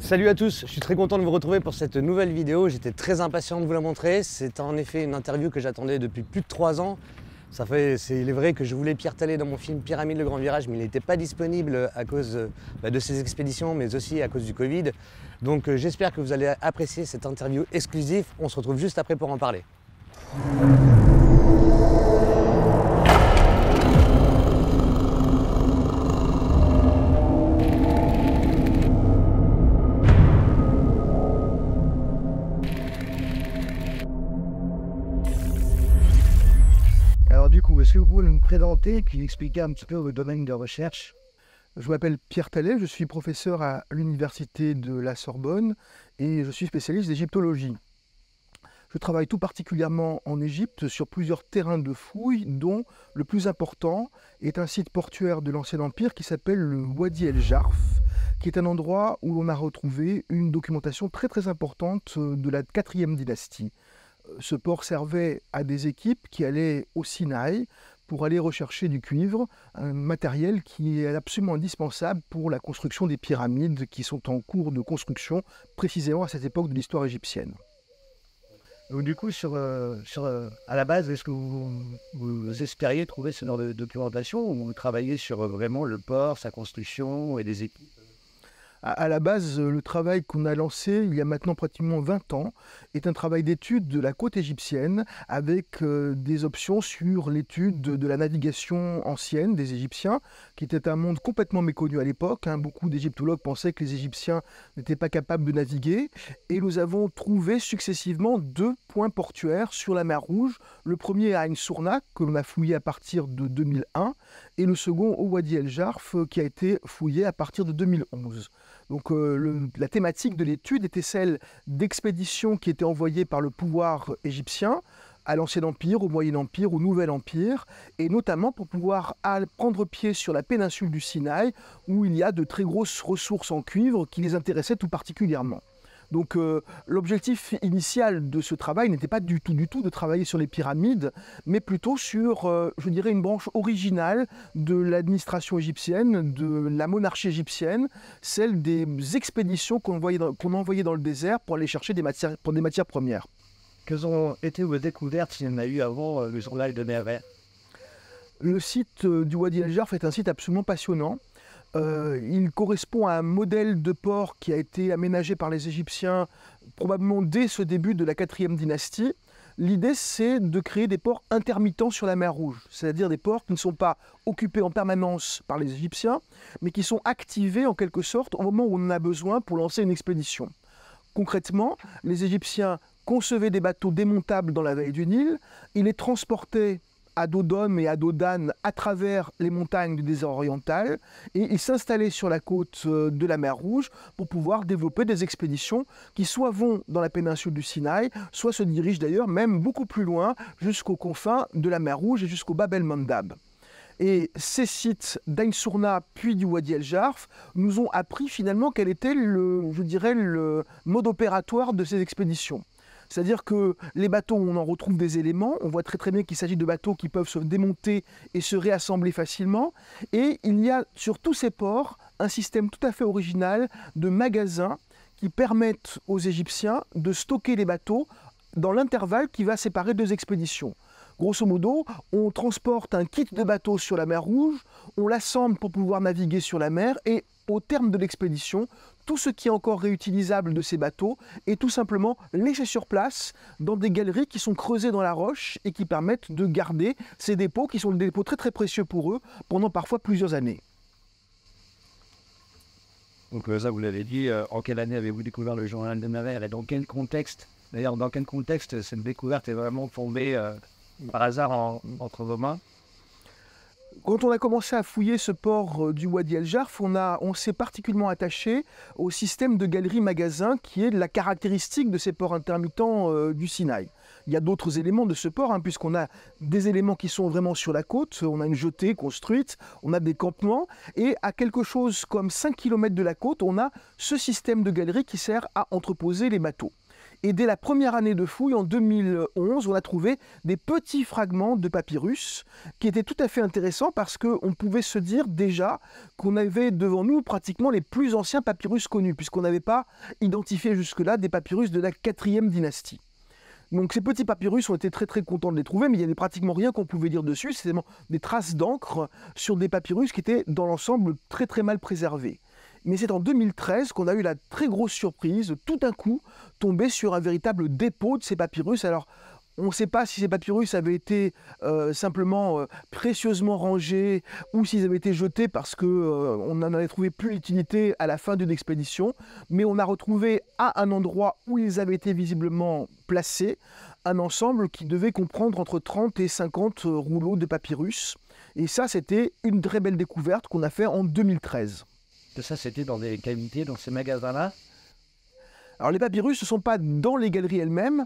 Salut à tous, je suis très content de vous retrouver pour cette nouvelle vidéo. J'étais très impatient de vous la montrer. C'est en effet une interview que j'attendais depuis plus de 3 ans. Ça fait, c'est, il est vrai que je voulais Pierre Tallet dans mon film Pyramide le Grand Virage, mais il n'était pas disponible à cause bah, de ses expéditions, mais aussi à cause du Covid. Donc euh, j'espère que vous allez apprécier cette interview exclusive. On se retrouve juste après pour en parler. vous nous présenter puis expliquer un petit peu le domaine de recherche Je m'appelle Pierre Tallet, je suis professeur à l'Université de la Sorbonne et je suis spécialiste d'égyptologie. Je travaille tout particulièrement en Égypte sur plusieurs terrains de fouilles, dont le plus important est un site portuaire de l'Ancien Empire qui s'appelle le Wadi El Jarf, qui est un endroit où on a retrouvé une documentation très très importante de la quatrième dynastie. Ce port servait à des équipes qui allaient au Sinaï pour aller rechercher du cuivre, un matériel qui est absolument indispensable pour la construction des pyramides qui sont en cours de construction précisément à cette époque de l'histoire égyptienne. Donc du coup, sur, euh, euh, à la base, est-ce que vous, espériez trouver ce genre de documentation ou vous sur euh, vraiment le port, sa construction et des équipes à, la base, euh, le travail qu'on a lancé il y a maintenant pratiquement 20 ans est un travail d'étude de la côte égyptienne avec euh, des options sur l'étude de la navigation ancienne des Égyptiens, qui était un monde complètement méconnu à l'époque. Hein. Beaucoup d'égyptologues pensaient que les Égyptiens n'étaient pas capables de naviguer. Et nous avons trouvé successivement deux points portuaires sur la mer Rouge. Le premier à Ain que l'on a fouillé à partir de 2001, et le second au Wadi El Jarf, euh, qui a été fouillé à partir de 2011. Donc euh, la thématique de l'étude était celle d'expéditions qui étaient envoyées par le pouvoir égyptien à l'Ancien Empire, au Moyen Empire, au Nouvel Empire, et notamment pour pouvoir prendre pied sur la péninsule du Sinaï, où il y a de très grosses ressources en cuivre qui les intéressaient tout particulièrement. Donc euh, l'objectif initial de ce travail n'était pas du tout, du tout de travailler sur les pyramides, mais plutôt sur, euh, je dirais, une branche originale de l'administration égyptienne, de la monarchie égyptienne, celle des expéditions qu'on envoyait dans le désert pour aller chercher des matières, pour des matières premières. Quelles ont été vos découvertes Il y en a eu avant euh, le journal de Mervet. Le site du Wadi El Jarf est un site absolument passionnant euh, il correspond à un modèle de port qui a été aménagé par les Égyptiens probablement dès ce début de la quatrième dynastie. L'idée, c'est de créer des ports intermittents sur la mer Rouge, c'est-à-dire des ports qui ne sont pas occupés en permanence par les Égyptiens, mais qui sont activés en quelque sorte au moment où on en a besoin pour lancer une expédition. Concrètement, les Égyptiens concevaient des bateaux démontables dans la vallée du Nil, ils les transportaient à dos et à Dodane, à travers les montagnes du désert oriental et ils s'installaient sur la côte euh, de la mer Rouge pour pouvoir développer des expéditions qui soit vont dans la péninsule du Sinaï, soit se dirigent d'ailleurs même beaucoup plus loin jusqu'aux confins de la mer Rouge et jusqu'au Babel el-Mandab. Et ces sites d'Aïnsourna puis du Wadi El Jarf nous ont appris finalement quel était le, je dirais, le mode opératoire de ces expéditions. C'est-à-dire que les bateaux, on en retrouve des éléments. On voit très très bien qu'il s'agit de bateaux qui peuvent se démonter et se réassembler facilement. Et il y a sur tous ces ports un système tout à fait original de magasins qui permettent aux Égyptiens de stocker les bateaux dans l'intervalle qui va séparer deux expéditions. Grosso modo, on transporte un kit de bateau sur la mer Rouge, on l'assemble pour pouvoir naviguer sur la mer et au terme de l'expédition, tout ce qui est encore réutilisable de ces bateaux est tout simplement laissé sur place dans des galeries qui sont creusées dans la roche et qui permettent de garder ces dépôts qui sont des dépôts très très précieux pour eux pendant parfois plusieurs années. Donc euh, ça, vous l'avez dit, euh, en quelle année avez-vous découvert le journal de Navarre et dans quel contexte D'ailleurs, dans quel contexte cette découverte est vraiment tombée euh, par hasard entre vos mains quand on a commencé à fouiller ce port euh, du Wadi El Jarf, on, s'est particulièrement attaché au système de galeries magasin qui est la caractéristique de ces ports intermittents euh, du Sinaï. Il y a d'autres éléments de ce port, hein, puisqu'on a des éléments qui sont vraiment sur la côte, on a une jetée construite, on a des campements, et à quelque chose comme 5 km de la côte, on a ce système de galeries qui sert à entreposer les matos. Et dès la première année de fouille, en 2011, on a trouvé des petits fragments de papyrus qui étaient tout à fait intéressants parce qu'on pouvait se dire déjà qu'on avait devant nous pratiquement les plus anciens papyrus connus, puisqu'on n'avait pas identifié jusque-là des papyrus de la quatrième dynastie. Donc ces petits papyrus ont été très très contents de les trouver, mais il n'y avait pratiquement rien qu'on pouvait dire dessus, c'est des traces d'encre sur des papyrus qui étaient dans l'ensemble très très mal préservés. Mais c'est en 2013 qu'on a eu la très grosse surprise, tout d'un coup, tomber sur un véritable dépôt de ces papyrus. Alors, on ne sait pas si ces papyrus avaient été euh, simplement euh, précieusement rangés ou s'ils avaient été jetés parce qu'on euh, n'en avait trouvé plus l'utilité à la fin d'une expédition, mais on a retrouvé à un endroit où ils avaient été visiblement placés un ensemble qui devait comprendre entre 30 et 50 rouleaux de papyrus. Et ça, c'était une très belle découverte qu'on a fait en 2013 ça, c'était dans des cavités, dans ces magasins-là alors les papyrus ne sont pas dans les galeries elles-mêmes,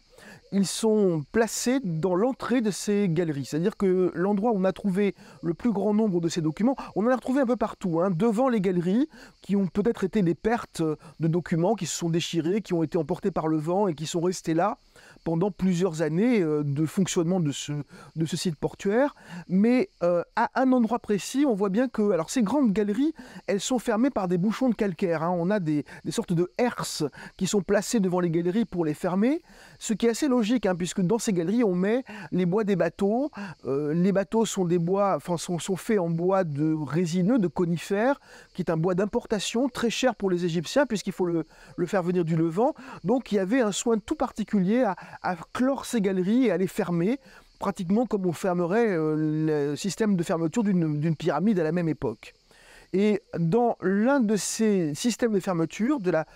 ils sont placés dans l'entrée de ces galeries. C'est-à-dire que l'endroit où on a trouvé le plus grand nombre de ces documents, on en a retrouvé un peu partout, hein, devant les galeries, qui ont peut-être été des pertes de documents qui se sont déchirés, qui ont été emportés par le vent et qui sont restés là pendant plusieurs années euh, de fonctionnement de ce, de ce site portuaire. Mais euh, à un endroit précis, on voit bien que alors ces grandes galeries, elles sont fermées par des bouchons de calcaire. Hein. On a des, des, sortes de herses qui sont placées devant les galeries pour les fermer, ce qui est assez logique, hein, puisque dans ces galeries, on met les bois des bateaux. Euh, les bateaux sont des bois, enfin sont, sont faits en bois de résineux, de conifères, qui est un bois d'importation très cher pour les Égyptiens, puisqu'il faut le, le faire venir du Levant. Donc il y avait un soin tout particulier à à clore ces galeries et à les fermer, pratiquement comme on fermerait euh, le système de fermeture d'une pyramide à la même époque. Et dans l'un de ces systèmes de fermeture, de la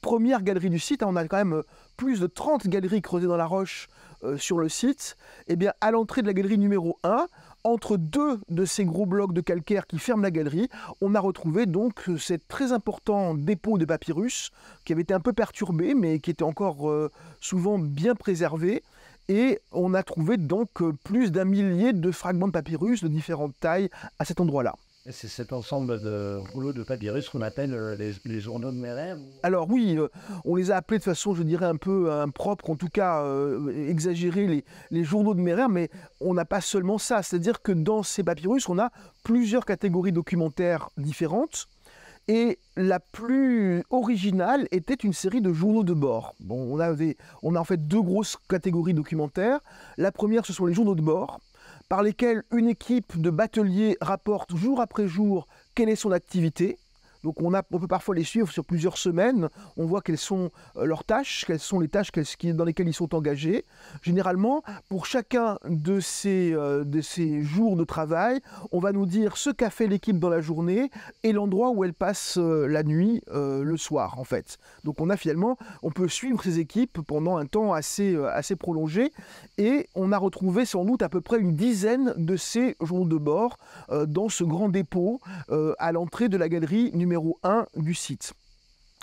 première galerie du site, hein, on a quand même euh, plus de 30 galeries creusées dans la roche euh, sur le site, et eh bien à l'entrée de la galerie numéro 1, entre deux de ces gros blocs de calcaire qui ferment la galerie, on a retrouvé donc euh, ces très important dépôt de papyrus qui avait été un peu perturbés mais qui était encore euh, souvent bien préservés. Et on a trouvé donc euh, plus d'un millier de fragments de papyrus de différentes tailles à cet endroit-là. C'est cet ensemble de rouleaux de papyrus qu'on appelle euh, les, journaux de mes Alors oui, euh, on les a appelés de façon, je dirais, un peu euh, impropre, en tout cas exagérée, les, journaux de mes mais on n'a pas seulement ça. C'est-à-dire que dans ces papyrus, on a plusieurs catégories documentaires différentes. Et la plus originale était une série de journaux de bord. Bon, on, avait, on a en fait deux grosses catégories documentaires. La première, ce sont les journaux de bord, par lesquels une équipe de bateliers rapporte jour après jour quelle est son activité, donc on, peut parfois les suivre sur plusieurs semaines. On voit quelles sont euh, leurs tâches, quelles sont les tâches dans lesquelles ils sont engagés. Généralement, pour chacun euh, de ces, jours de travail, on va nous dire ce qu'a fait l'équipe dans la journée et l'endroit où elle passe euh, la nuit, le soir en fait. Donc on a finalement, on peut suivre ces équipes pendant un temps assez, assez prolongé et on a retrouvé sans doute à peu près une dizaine de ces journaux de bord dans ce grand dépôt à l'entrée de la galerie numéro numéro 1 du site.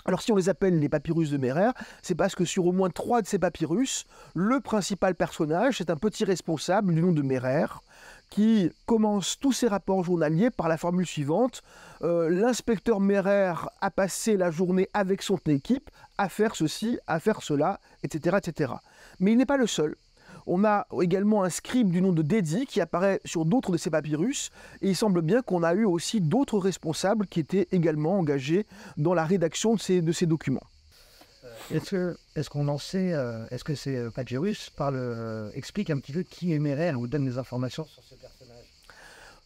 Alors si on les appelle les papyrus de Merer, c'est parce que sur au moins trois de ces papyrus, le principal personnage, c'est un petit responsable du nom de Merer qui commence tous ses rapports journaliers par la formule suivante. Euh, l'inspecteur Merer a passé la journée avec son équipe à faire ceci, à faire cela, etc. etc. Mais il n'est pas le seul. On a également un scribe du nom de Dédi qui apparaît sur d'autres de ces papyrus. Et il semble bien qu'on a eu aussi d'autres responsables qui étaient également engagés dans la rédaction de ces, documents. Euh, est-ce qu'on en sait, euh, est-ce que c'est euh, parle, explique un petit peu qui est Mérel, ou donne des informations sur ce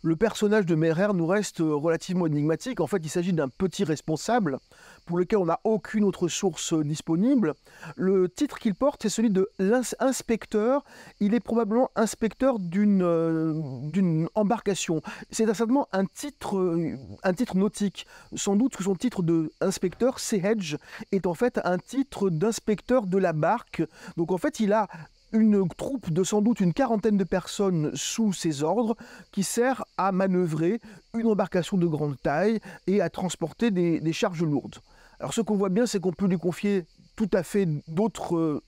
le personnage de Merer nous reste euh, relativement énigmatique. En fait, il s'agit d'un petit responsable pour lequel on n'a aucune autre source euh, disponible. Le titre qu'il porte est celui de l'inspecteur. Il est probablement inspecteur d'une euh, embarcation. C'est certainement un titre, un titre nautique. Sans doute que son titre de inspecteur, Hedge, est en fait un titre d'inspecteur de la barque. Donc en fait, il a une troupe de sans doute une quarantaine de personnes sous ses ordres qui sert à manœuvrer une embarcation de grande taille et à transporter des, charges lourdes. Alors ce qu'on voit bien, c'est qu'on peut lui confier tout à fait d'autres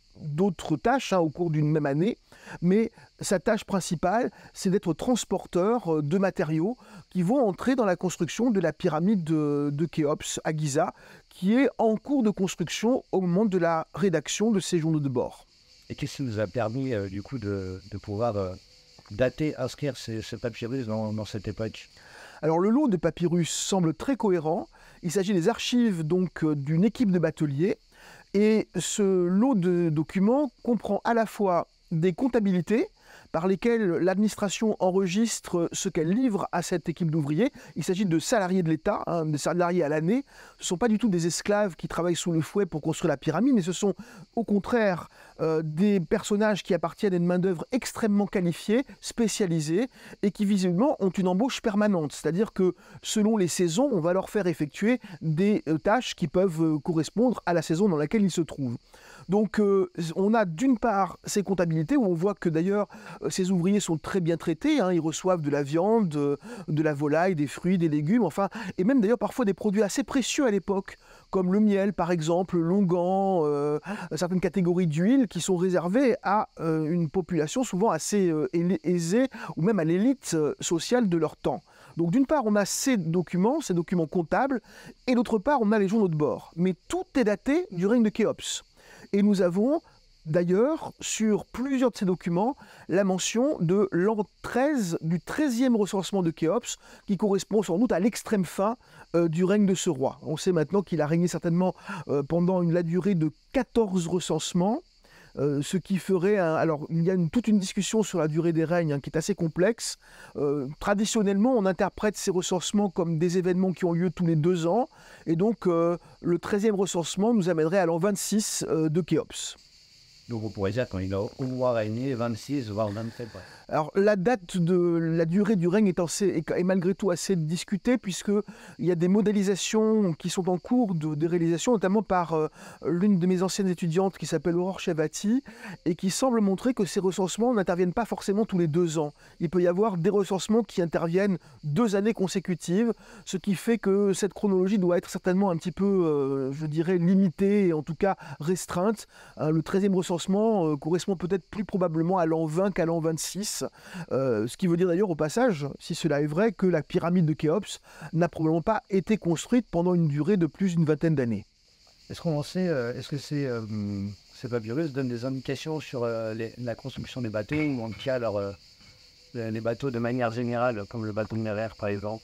tâches hein, au cours d'une même année, mais sa tâche principale, c'est d'être transporteur euh, de matériaux qui vont entrer dans la construction de la pyramide de, de, Khéops à Giza, qui est en cours de construction au moment de la rédaction de ces journaux de bord. Et qu'est-ce qui nous a permis, euh, du coup, de, pouvoir euh, dater, inscrire ces, papyrus dans, cette époque Alors, le lot de papyrus semble très cohérent. Il s'agit des archives donc euh, d'une équipe de bateliers. Et ce lot de documents comprend à la fois des comptabilités, par lesquelles l'administration enregistre ce qu'elle livre à cette équipe d'ouvriers. Il s'agit de salariés de l'État, hein, des salariés à l'année. Ce ne sont pas du tout des esclaves qui travaillent sous le fouet pour construire la pyramide, mais ce sont au contraire euh, des personnages qui appartiennent à une main-d'œuvre extrêmement qualifiée, spécialisée, et qui visiblement ont une embauche permanente. C'est-à-dire que selon les saisons, on va leur faire effectuer des euh, tâches qui peuvent euh, correspondre à la saison dans laquelle ils se trouvent. Donc on a d'une part ces comptabilités où on voit que d'ailleurs ces ouvriers sont très bien traités, hein. ils reçoivent de la viande, de, de la volaille, des fruits, des légumes, enfin, et même d'ailleurs parfois des produits assez précieux à l'époque comme le miel par exemple, l'ongan, euh, certaines catégories d'huiles qui sont réservées à euh, une population souvent assez euh, aisée ou même à l'élite sociale de leur temps. Donc d'une part, on a ces documents, ces documents comptables, et d'autre part, on a les journaux de bord. Mais tout est daté du règne de Khéops. Et nous avons d'ailleurs sur plusieurs de ces documents la mention de l'an 13 du 13e recensement de Khéops, qui correspond sans doute à l'extrême fin euh, du règne de ce roi. On sait maintenant qu'il a régné certainement euh, pendant la durée de 14 recensements. Euh, ce qui ferait. alors, il y a toute une discussion sur la durée des règnes hein, qui est assez complexe. traditionnellement, on interprète ces recensements comme des événements qui ont lieu tous les deux ans. Et donc, le 13e recensement nous amènerait à l'an 26 de Khéops. Donc dire 26, Alors la date de la durée du règne est, malgré tout assez discutée puisqu'il y a des modélisations qui sont en cours de, réalisation, notamment par euh, l'une de mes anciennes étudiantes qui s'appelle Aurore Chavati et qui semble montrer que ces recensements n'interviennent pas forcément tous les deux ans. Il peut y avoir des recensements qui interviennent deux années consécutives, ce qui fait que cette chronologie doit être certainement un petit peu, euh, je dirais, limitée et en tout cas restreinte. Euh, le 13e recensement euh, correspond peut-être plus probablement à l'an 20 qu'à l'an 26. Euh, ce qui veut dire d'ailleurs au passage, si cela est vrai, que la pyramide de Khéops n'a probablement pas été construite pendant une durée de plus d'une vingtaine d'années. Est-ce qu'on sait, euh, est-ce que ces papyrus donnent des indications sur la construction des bateaux ou en tout cas leur, les bateaux de manière générale, comme le bateau de par exemple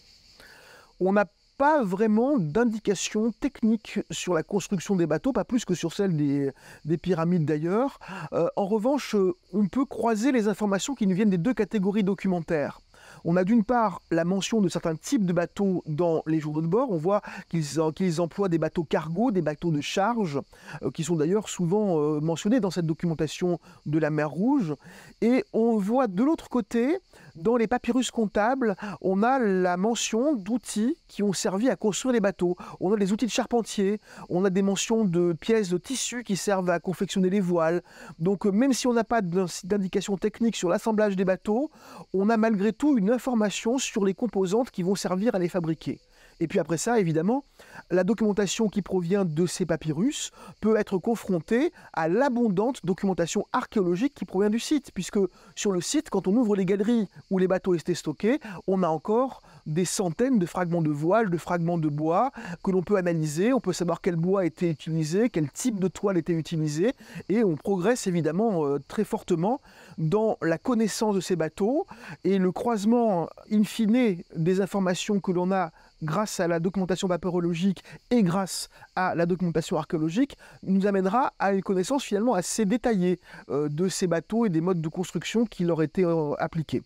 on n'a pas vraiment d'indications techniques sur la construction des bateaux, pas plus que sur celle des, pyramides d'ailleurs. Euh, en revanche, euh, on peut croiser les informations qui nous viennent des deux catégories documentaires. On a d'une part la mention de certains types de bateaux dans les journaux de bord. On voit qu'ils emploient des bateaux cargo, des bateaux de charge, euh, qui sont d'ailleurs souvent mentionnés dans cette documentation de la mer Rouge. Et on voit de l'autre côté dans les papyrus comptables, on a la mention d'outils qui ont servi à construire les bateaux. On a des outils de charpentier, on a des mentions de pièces de tissu qui servent à confectionner les voiles. Donc euh, même si on n'a pas d'indication technique sur l'assemblage des bateaux, on a malgré tout une information sur les composantes qui vont servir à les fabriquer. Et puis après ça, évidemment, la documentation qui provient de ces papyrus peut être confrontée à l'abondante documentation archéologique qui provient du site, puisque sur le site, quand on ouvre les galeries où les bateaux étaient stockés, on a encore des centaines de fragments de voiles, de fragments de bois que l'on peut analyser, on peut savoir quel bois était utilisé, quel type de toile était utilisé, et on progresse évidemment euh, très fortement dans la connaissance de ces bateaux et le croisement in fine des informations que l'on a grâce à la documentation vapeurologique et grâce à la documentation archéologique, nous amènera à une connaissance finalement assez détaillée euh, de ces bateaux et des modes de construction qui leur étaient euh, appliqués.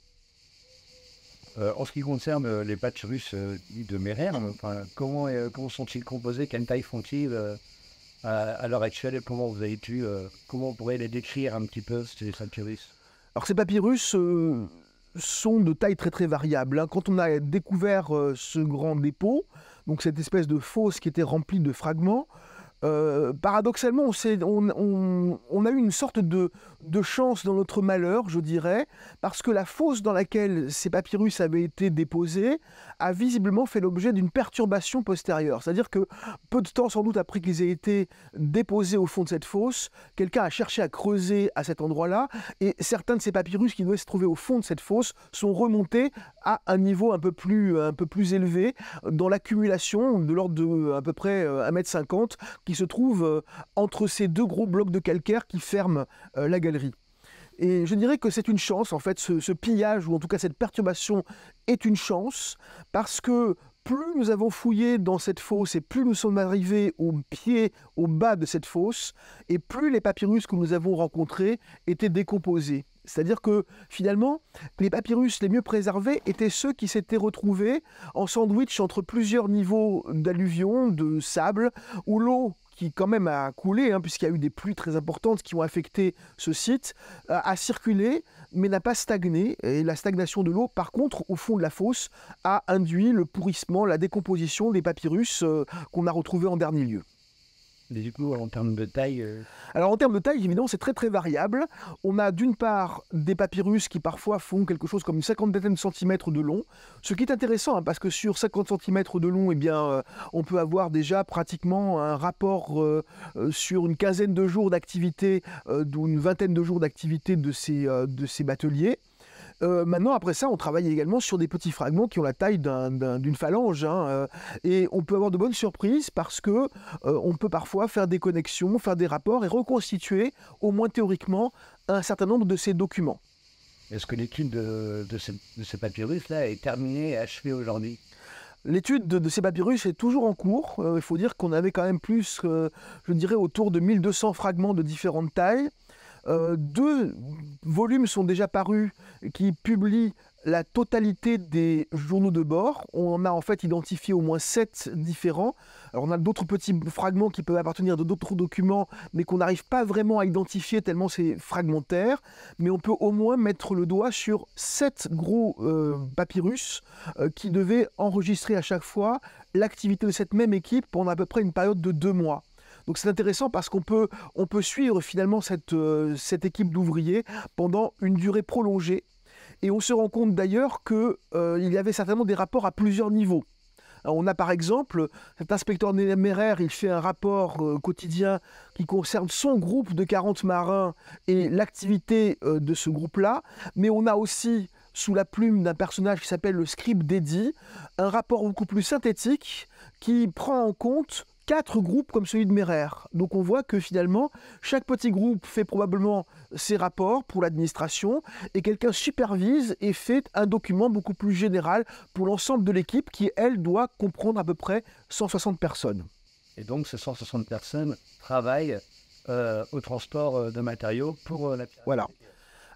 Euh, en ce qui concerne les patchs russes de Merer, ah. comment, sont-ils composés Quelle taille font-ils à, à l'heure actuelle Comment vous avez pu, comment on pourrait les décrire un petit peu ces papyrus Alors ces papyrus sont de taille très très variable. Hein. Quand on a découvert euh, ce grand dépôt, donc cette espèce de fosse qui était remplie de fragments, euh, paradoxalement, on, a eu une sorte de, chance dans notre malheur, je dirais, parce que la fosse dans laquelle ces papyrus avaient été déposés a visiblement fait l'objet d'une perturbation postérieure. C'est-à-dire que peu de temps, sans doute après qu'ils aient été déposés au fond de cette fosse, quelqu'un a cherché à creuser à cet endroit-là, et certains de ces papyrus qui devaient se trouver au fond de cette fosse sont remontés à un niveau un peu plus, un peu plus élevé dans l'accumulation de l'ordre de à peu près 1m50 euh, qui se trouve euh, entre ces deux gros blocs de calcaire qui ferment euh, la galerie. Et je dirais que c'est une chance, en fait, ce, pillage, ou en tout cas cette perturbation est une chance, parce que plus nous avons fouillé dans cette fosse et plus nous sommes arrivés au pied, au bas de cette fosse, et plus les papyrus que nous avons rencontrés étaient décomposés. C'est-à-dire que finalement, les papyrus les mieux préservés étaient ceux qui s'étaient retrouvés en sandwich entre plusieurs niveaux d'alluvion, de sable, où l'eau qui quand même a coulé, hein, puisqu'il y a eu des pluies très importantes qui ont affecté ce site, euh, a circulé, mais n'a pas stagné. Et la stagnation de l'eau, par contre, au fond de la fosse, a induit le pourrissement, la décomposition des papyrus euh, qu'on a retrouvés en dernier lieu en termes de taille euh, Alors, en termes de taille, évidemment, c'est très très variable. On a d'une part des papyrus qui parfois font quelque chose comme une cinquantaine de centimètres de long, ce qui est intéressant hein, parce que sur 50 centimètres de long, eh bien, euh, on peut avoir déjà pratiquement un rapport euh, sur une quinzaine de jours d'activité, d'une vingtaine de jours d'activité de ces, de ces bateliers. Euh, maintenant, après ça, on travaille également sur des petits fragments qui ont la taille d'une phalange. Hein, euh. et on peut avoir de bonnes surprises parce que euh, on peut parfois faire des connexions, faire des rapports et reconstituer, au moins théoriquement, un certain nombre de ces documents. Est-ce que l'étude de, de, papyrus-là est terminée achevée aujourd'hui L'étude de, ces papyrus est toujours en cours. il faut dire qu'on avait quand même plus, je dirais, autour de 1200 fragments de différentes tailles. Euh, deux volumes sont déjà parus qui publient la totalité des journaux de bord. On en a en fait identifié au moins sept différents. on a d'autres petits fragments qui peuvent appartenir de d'autres documents, mais qu'on n'arrive pas vraiment à identifier tellement c'est fragmentaire. Mais on peut au moins mettre le doigt sur sept gros euh, papyrus euh, qui devaient enregistrer à chaque fois l'activité de cette même équipe pendant à peu près une période de deux mois. Donc c'est intéressant parce qu'on peut, on peut suivre finalement cette, euh, cette équipe d'ouvriers pendant une durée prolongée. Et on se rend compte d'ailleurs qu'il euh, y avait certainement des rapports à plusieurs niveaux. On a par exemple cet inspecteur néméraire il fait un rapport euh, quotidien qui concerne son groupe de 40 marins et l'activité de ce groupe-là, mais on a aussi sous la plume d'un personnage qui s'appelle le scribe d'Eddy, un rapport beaucoup plus synthétique qui prend en compte quatre groupes comme celui de Merer. Donc on voit que finalement, chaque petit groupe fait probablement ses rapports pour l'administration et quelqu'un supervise et fait un document beaucoup plus général pour l'ensemble de l'équipe qui, elle, doit comprendre à peu près 160 personnes. Et donc ces 160 personnes travaillent euh, au transport euh, de matériaux pour euh, la Voilà.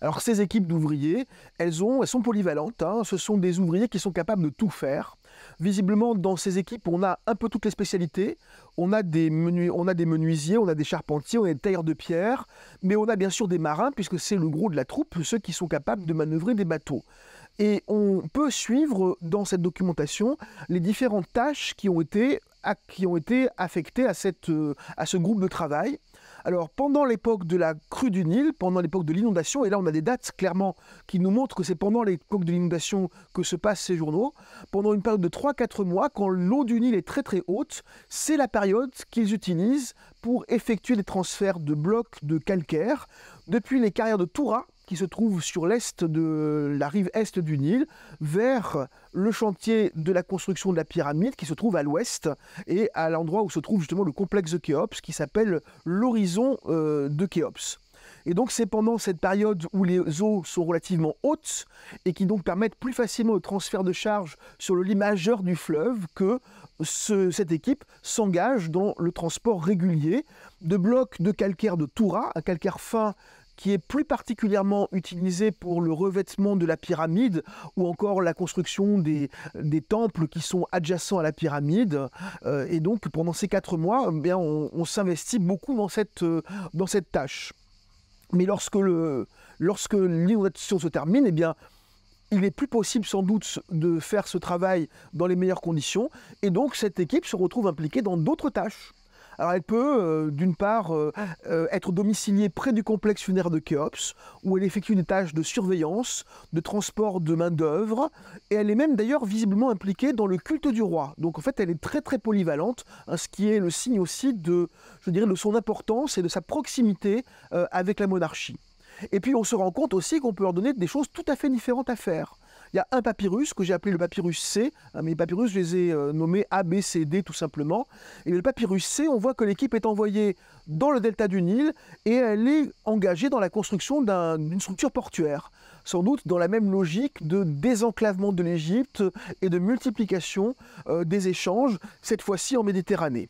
Alors ces équipes d'ouvriers, elles, ont, elles sont polyvalentes. Hein. Ce sont des ouvriers qui sont capables de tout faire visiblement, dans ces équipes, on a un peu toutes les spécialités. On a des, menuisiers, on a des charpentiers, on a des tailleurs de pierre, mais on a bien sûr des marins, puisque c'est le gros de la troupe, ceux qui sont capables de manœuvrer des bateaux. Et on peut suivre dans cette documentation les différentes tâches qui ont été, qui ont été affectées à, euh, à ce groupe de travail. Alors, pendant l'époque de la crue du Nil, pendant l'époque de l'inondation, et là on a des dates clairement qui nous montrent que c'est pendant l'époque de l'inondation que se passent ces journaux, pendant une période de 3-4 mois, quand l'eau du Nil est très très haute, c'est la période qu'ils utilisent pour effectuer des transferts de blocs de calcaire depuis les carrières de Toura qui se trouve sur l'est de la rive est du Nil, vers le chantier de la construction de la pyramide qui se trouve à l'ouest et à l'endroit où se trouve justement le complexe de Khéops qui s'appelle l'horizon euh, de Khéops. Et donc c'est pendant cette période où les eaux sont relativement hautes et qui donc permettent plus facilement le transfert de charge sur le lit majeur du fleuve que cette équipe s'engage dans le transport régulier de blocs de calcaire de Toura, un calcaire fin qui est plus particulièrement utilisé pour le revêtement de la pyramide ou encore la construction des, temples qui sont adjacents à la pyramide. Euh, et donc pendant ces quatre mois, eh on, s'investit beaucoup dans cette, euh, dans cette tâche. Mais lorsque le lorsque se termine, eh bien, il n'est plus possible sans doute de faire ce travail dans les meilleures conditions, et donc cette équipe se retrouve impliquée dans d'autres tâches. Alors elle peut, euh, d'une part, euh, euh, être domiciliée près du complexe funéraire de Khéops, où elle effectue des tâches de surveillance, de transport de main-d'œuvre, et elle est même d'ailleurs visiblement impliquée dans le culte du roi. Donc en fait, elle est très très polyvalente, hein, ce qui est le signe aussi de, je dirais, de son importance et de sa proximité avec la monarchie. Et puis on se rend compte aussi qu'on peut leur donner des choses tout à fait différentes à faire. Il y a un papyrus que j'ai appelé le papyrus C. Hein, Mes papyrus, je les ai euh, nommés A, B, C, D tout simplement. Et le papyrus C, on voit que l'équipe est envoyée dans le delta du Nil et elle est engagée dans la construction d'une structure portuaire. Sans doute dans la même logique de désenclavement de l'Égypte et de multiplication euh, des échanges, cette fois-ci en Méditerranée.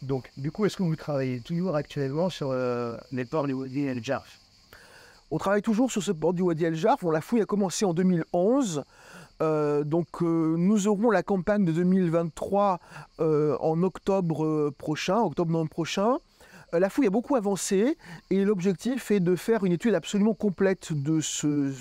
Donc, du coup, est-ce que vous travaillez toujours actuellement sur euh, les ports Nil et le Jarf on travaille toujours sur ce bord du Wadi El Jarf. la fouille a commencé en 2011. Euh, donc euh, nous aurons la campagne de 2023 euh, en octobre prochain, octobre non prochain la fouille a beaucoup avancé et l'objectif est de faire une étude absolument complète de ce,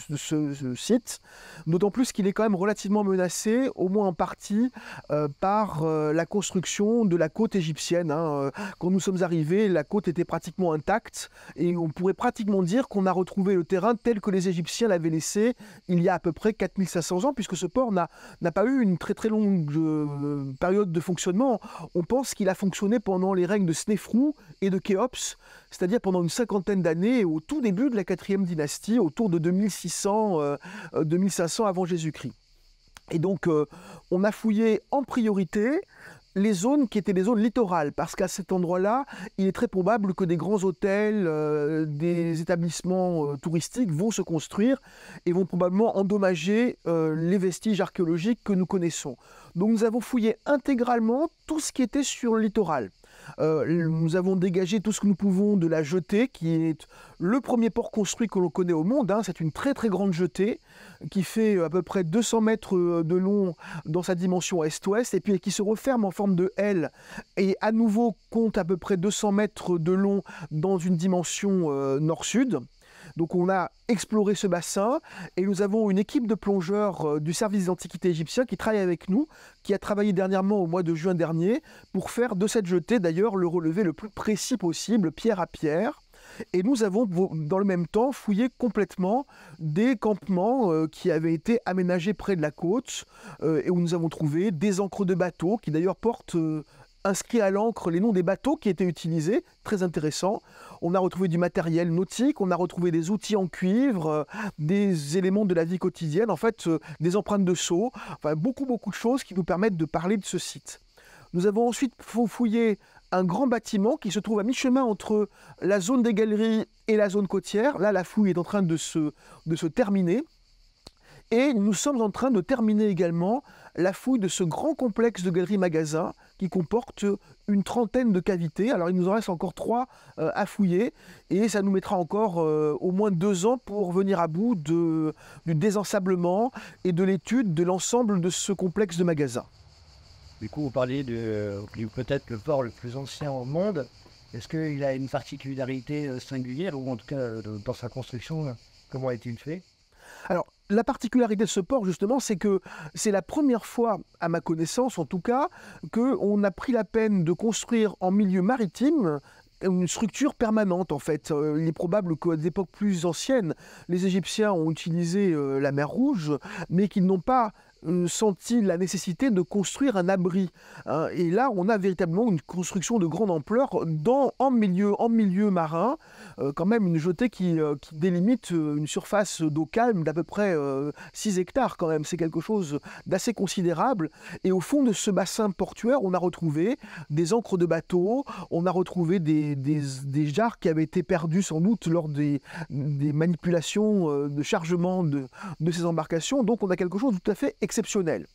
site, d'autant plus qu'il est quand même relativement menacé, au moins en partie, euh, par euh, la construction de la côte égyptienne. Hein. Quand nous sommes arrivés, la côte était pratiquement intacte et on pourrait pratiquement dire qu'on a retrouvé le terrain tel que les Égyptiens l'avaient laissé il y a à peu près 4500 ans, puisque ce port n'a pas eu une très très longue euh, période de fonctionnement. On pense qu'il a fonctionné pendant les règnes de Snefrou et de c'est-à-dire pendant une cinquantaine d'années, au tout début de la quatrième dynastie, autour de 2600, 2500 euh, euh, avant Jésus-Christ. Et donc, euh, on a fouillé en priorité les zones qui étaient des zones littorales, parce qu'à cet endroit-là, il est très probable que des grands hôtels, des établissements touristiques vont se construire et vont probablement endommager les vestiges archéologiques que nous connaissons. Donc nous avons fouillé intégralement tout ce qui était sur le littoral. Euh, nous avons dégagé tout ce que nous pouvons de la jetée, qui est le premier port construit que l'on connaît au monde. Hein. C'est une très très grande jetée qui fait euh, à peu près 200 mètres euh, de long dans sa dimension est-ouest et puis qui se referme en forme de L et à nouveau compte à peu près 200 mètres de long dans une dimension nord-sud. Donc on a exploré ce bassin et nous avons une équipe de plongeurs euh, du service des antiquités qui travaille avec nous, qui a travaillé dernièrement au mois de juin dernier pour faire de cette jetée d'ailleurs le relevé le plus précis possible, pierre à pierre. Et nous avons, dans le même temps, fouillé complètement des campements euh, qui avaient été aménagés près de la côte euh, et où nous avons trouvé des encres de bateaux qui d'ailleurs portent inscrit à l'encre les noms des bateaux qui étaient utilisés, très intéressant. On a retrouvé du matériel nautique, on a retrouvé des outils en cuivre, euh, des éléments de la vie quotidienne, en fait euh, des empreintes de sceaux, enfin beaucoup beaucoup de choses qui nous permettent de parler de ce site. Nous avons ensuite fouillé un grand bâtiment qui se trouve à mi-chemin entre la zone des galeries et la zone côtière. Là, la fouille est en train de de se terminer. Et nous sommes en train de terminer également la fouille de ce grand complexe de galeries Magasin qui comporte une trentaine de cavités. Alors il nous en reste encore trois euh, à fouiller et ça nous mettra encore euh, au moins deux ans pour venir à bout de, du désensablement et de l'étude de l'ensemble de ce complexe de magasins. Du coup, vous parlez de peut-être le port le plus ancien au monde. Est-ce qu'il a une particularité euh, singulière ou en tout cas dans sa construction, comment est il fait alors, la particularité de ce port, justement, c'est que c'est la première fois, à ma connaissance en tout cas, qu'on a pris la peine de construire en milieu maritime une structure permanente en fait. Euh, il est probable qu'à des époques plus anciennes, les Égyptiens ont utilisé euh, la mer Rouge, mais qu'ils n'ont pas euh, senti la nécessité de construire un abri. Hein. et là, on a véritablement une construction de grande ampleur dans, en, milieu, en milieu marin, euh, quand même une jetée qui, euh, délimite une surface d'eau calme d'à peu près 6 hectares quand même. C'est quelque chose d'assez considérable. Et au fond de ce bassin portuaire, on a retrouvé des ancres de bateaux, on a retrouvé des, des, jarres qui avaient été perdues sans doute lors des, manipulations de chargement de, de ces embarcations. Donc on a quelque chose de tout à fait exceptionnel.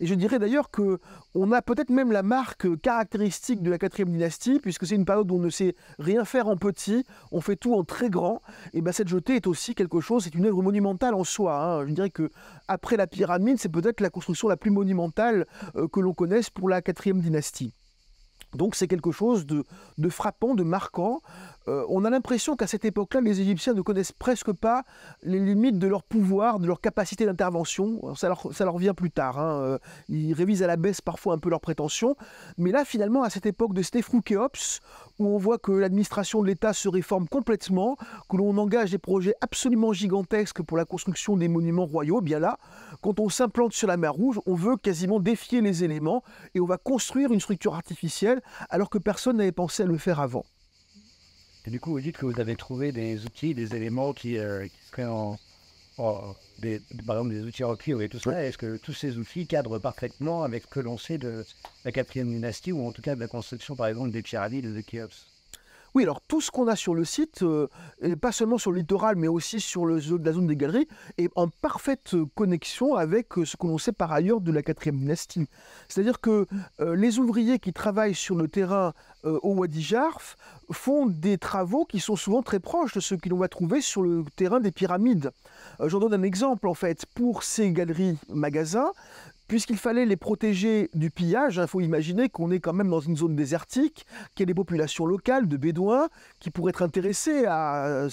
Et je dirais d'ailleurs que on a peut-être même la marque caractéristique de la quatrième dynastie, puisque c'est une période où on ne sait rien faire en petit, on fait tout en très grand. Et bien cette jetée est aussi quelque chose, c'est une œuvre monumentale en soi. Hein. Je dirais que après la pyramide, c'est peut-être la construction la plus monumentale euh, que l'on connaisse pour la quatrième dynastie. Donc c'est quelque chose de, frappant, de marquant, euh, on a l'impression qu'à cette époque-là, les Égyptiens ne connaissent presque pas les limites de leur pouvoir, de leur capacité d'intervention. Ça leur, ça vient plus tard. Hein. Euh, ils révisent à la baisse parfois un peu leurs prétentions. Mais là, finalement, à cette époque de Stefrou Kéops, où on voit que l'administration de l'État se réforme complètement, que l'on engage des projets absolument gigantesques pour la construction des monuments royaux, eh bien là, quand on s'implante sur la mer Rouge, on veut quasiment défier les éléments et on va construire une structure artificielle alors que personne n'avait pensé à le faire avant. Et du coup, vous dites que vous avez trouvé des outils, des éléments qui, euh, des, par exemple, des outils requis et tout ça. Est-ce que tous ces outils cadrent parfaitement avec ce que l'on sait de la quatrième dynastie ou en tout cas de la construction, par exemple, des pyramides de Khéops oui, alors tout ce qu'on a sur le site, euh, pas seulement sur le littoral, mais aussi sur la zone des galeries, est en parfaite euh, connexion avec euh, ce que l'on sait par ailleurs de la quatrième dynastie. C'est-à-dire que les ouvriers qui travaillent sur le terrain au Wadi Jarf font des travaux qui sont souvent très proches de ceux que l'on va trouver sur le terrain des pyramides. J'en donne un exemple en fait. Pour ces galeries magasins, puisqu'il fallait les protéger du pillage, il hein, faut imaginer qu'on est quand même dans une zone désertique, qu'il y a des populations locales de bédouins qui pourraient être intéressées à, euh,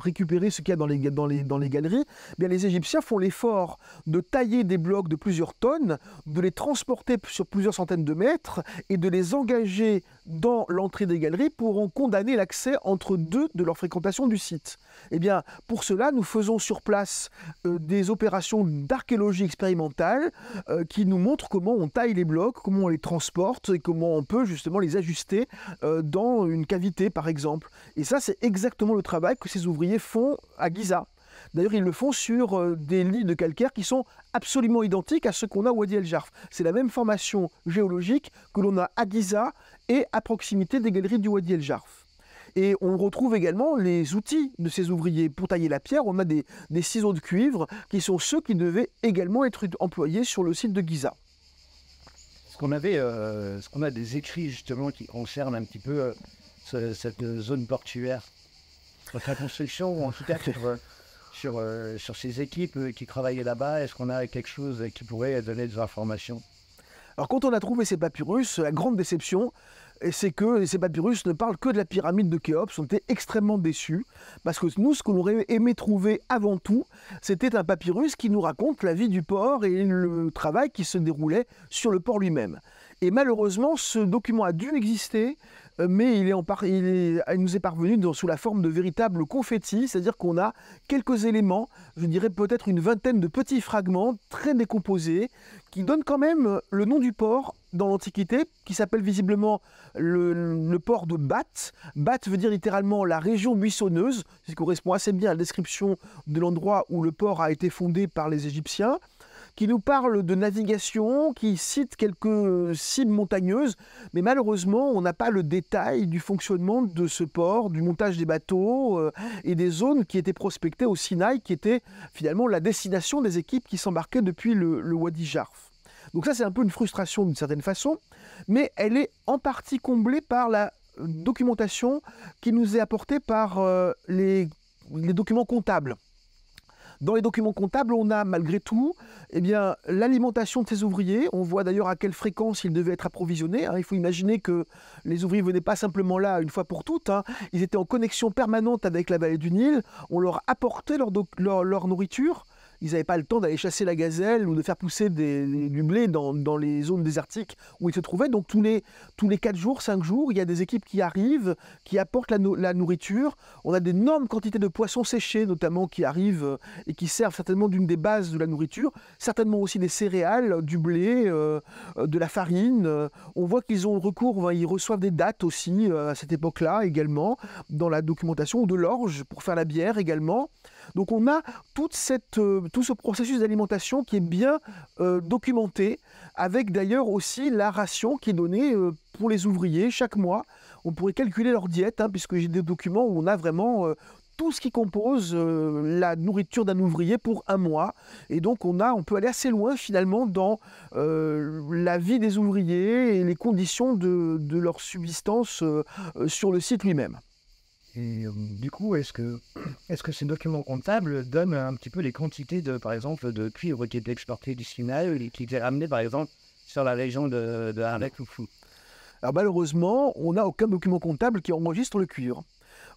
récupérer ce qu'il y a dans les, galeries. Eh bien, les Égyptiens font l'effort de tailler des blocs de plusieurs tonnes, de les transporter sur plusieurs centaines de mètres et de les engager dans l'entrée des galeries pourront condamner l'accès entre deux de leur fréquentation du site. Eh bien, pour cela, nous faisons sur place euh, des opérations d'archéologie expérimentale euh, qui nous montrent comment on taille les blocs, comment on les transporte et comment on peut justement les ajuster euh, dans une cavité, par exemple. Et ça, c'est exactement le travail que ces ouvriers font à Giza. D'ailleurs, ils le font sur euh, des lits de calcaire qui sont absolument identiques à ceux qu'on a au Wadi El Jarf. C'est la même formation géologique que l'on a à Giza et à proximité des galeries du Wadi El Jarf. Et on retrouve également les outils de ces ouvriers. Pour tailler la pierre, on a des, ciseaux de cuivre qui sont ceux qui devaient également être employés sur le site de Giza qu'on avait, euh, ce qu'on a des écrits justement qui concernent un petit peu euh, cette zone portuaire. Votre construction, ou en tout cas, Euh, sur, ces équipes euh, qui travaillaient là-bas Est-ce qu'on a quelque chose qui pourrait donner des informations alors quand on a trouvé ces papyrus, la grande déception, euh, c'est que ces papyrus ne parlent que de la pyramide de Khéops. On était extrêmement déçus parce que nous, ce qu'on aurait aimé trouver avant tout, c'était un papyrus qui nous raconte la vie du port et le travail qui se déroulait sur le port lui-même. Et malheureusement, ce document a dû exister, euh, mais il, nous est parvenu sous la forme de véritables confettis, c'est-à-dire qu'on a quelques éléments, je dirais peut-être une vingtaine de petits fragments très décomposés, qui donnent quand même le nom du port dans l'Antiquité, qui s'appelle visiblement le... port de Bat. Bat veut dire littéralement la région buissonneuse, ce qui correspond assez bien à la description de l'endroit où le port a été fondé par les Égyptiens qui nous parle de navigation, qui cite quelques euh, cibles montagneuses, mais malheureusement, on n'a pas le détail du fonctionnement de ce port, du montage des bateaux euh, et des zones qui étaient prospectées au Sinaï, qui était finalement la destination des équipes qui s'embarquaient depuis le, Wadi Jarf. Donc ça, c'est un peu une frustration d'une certaine façon, mais elle est en partie comblée par la euh, documentation qui nous est apportée par les documents comptables. Dans les documents comptables, on a malgré tout eh bien, l'alimentation de ces ouvriers. On voit d'ailleurs à quelle fréquence ils devaient être approvisionnés. Hein. Il faut imaginer que les ouvriers ne venaient pas simplement là une fois pour toutes. Hein. Ils étaient en connexion permanente avec la vallée du Nil. On leur apportait leur nourriture ils n'avaient pas le temps d'aller chasser la gazelle ou de faire pousser du blé dans, les zones désertiques où ils se trouvaient. Donc tous les, tous les 4 jours, 5 jours, il y a des équipes qui arrivent, qui apportent la, nourriture. On a d'énormes quantités de poissons séchés notamment qui arrivent euh, et qui servent certainement d'une des bases de la nourriture, certainement aussi des céréales, du blé, euh, euh, de la farine. On voit qu'ils ont recours, ils reçoivent des dates aussi à cette époque-là également dans la documentation, de l'orge pour faire la bière également. Donc on a euh, tout ce processus d'alimentation qui est bien euh, documenté, avec d'ailleurs aussi la ration qui est donnée euh, pour les ouvriers chaque mois. On pourrait calculer leur diète, hein, puisque j'ai des documents où on a vraiment tout ce qui compose la nourriture d'un ouvrier pour un mois. Et donc on, peut aller assez loin finalement dans la vie des ouvriers et les conditions de, leur subsistance sur le site lui-même. Et euh, du coup, est-ce que, est-ce que ces documents comptables donnent un petit peu les quantités de, par exemple, de cuivre qui était exporté du Sinaï, qui étaient ramené, par exemple, sur la région de, de Harlech ou Fou Alors malheureusement, on n'a aucun document comptable qui enregistre le cuivre.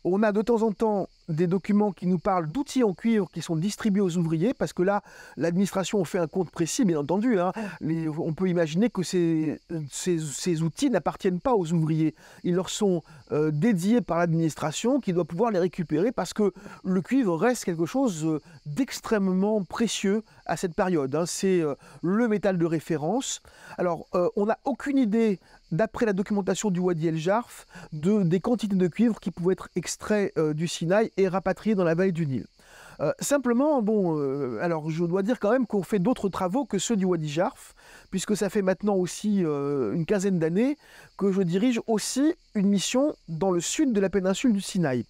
On a de temps en temps des documents qui nous parlent d'outils en cuivre qui sont distribués aux ouvriers, parce que là, l'administration fait un compte précis, bien entendu. Hein. on peut imaginer que ces, outils n'appartiennent pas aux ouvriers. Ils leur sont euh, dédiés par l'administration qui doit pouvoir les récupérer, parce que le cuivre reste quelque chose euh, d'extrêmement précieux à cette période. Hein. C'est euh, le métal de référence. Alors, on n'a aucune idée d'après la documentation du Wadi El Jarf, de, des quantités de cuivre qui pouvaient être extraits euh, du Sinaï et rapatriés dans la vallée du Nil. Euh, simplement, bon, euh, alors je dois dire quand même qu'on fait d'autres travaux que ceux du Wadi Jarf, puisque ça fait maintenant aussi une quinzaine d'années que je dirige aussi une mission dans le sud de la péninsule du Sinaï.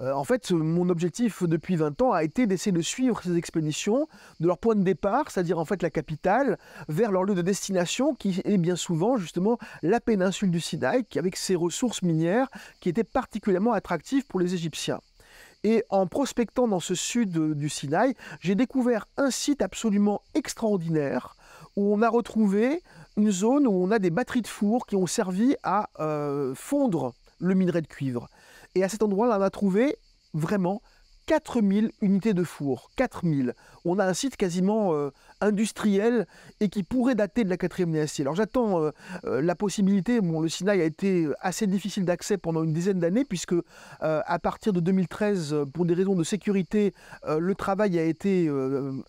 Euh, en fait, mon objectif depuis 20 ans a été d'essayer de suivre ces expéditions de leur point de départ, c'est-à-dire en fait la capitale, vers leur lieu de destination qui est bien souvent justement la péninsule du Sinaï, qui, avec ses ressources minières qui étaient particulièrement attractives pour les Égyptiens. Et en prospectant dans ce sud euh, du Sinaï, j'ai découvert un site absolument extraordinaire où on a retrouvé une zone où on a des batteries de four qui ont servi à euh, fondre le minerai de cuivre. Et à cet endroit-là, on a trouvé vraiment 4000 unités de four, 4000. On a un site quasiment euh, industriel et qui pourrait dater de la quatrième e Alors j'attends euh, euh, la possibilité, bon, le Sinaï a été assez difficile d'accès pendant une dizaine d'années puisque à partir de 2013, pour des raisons de sécurité, le travail a été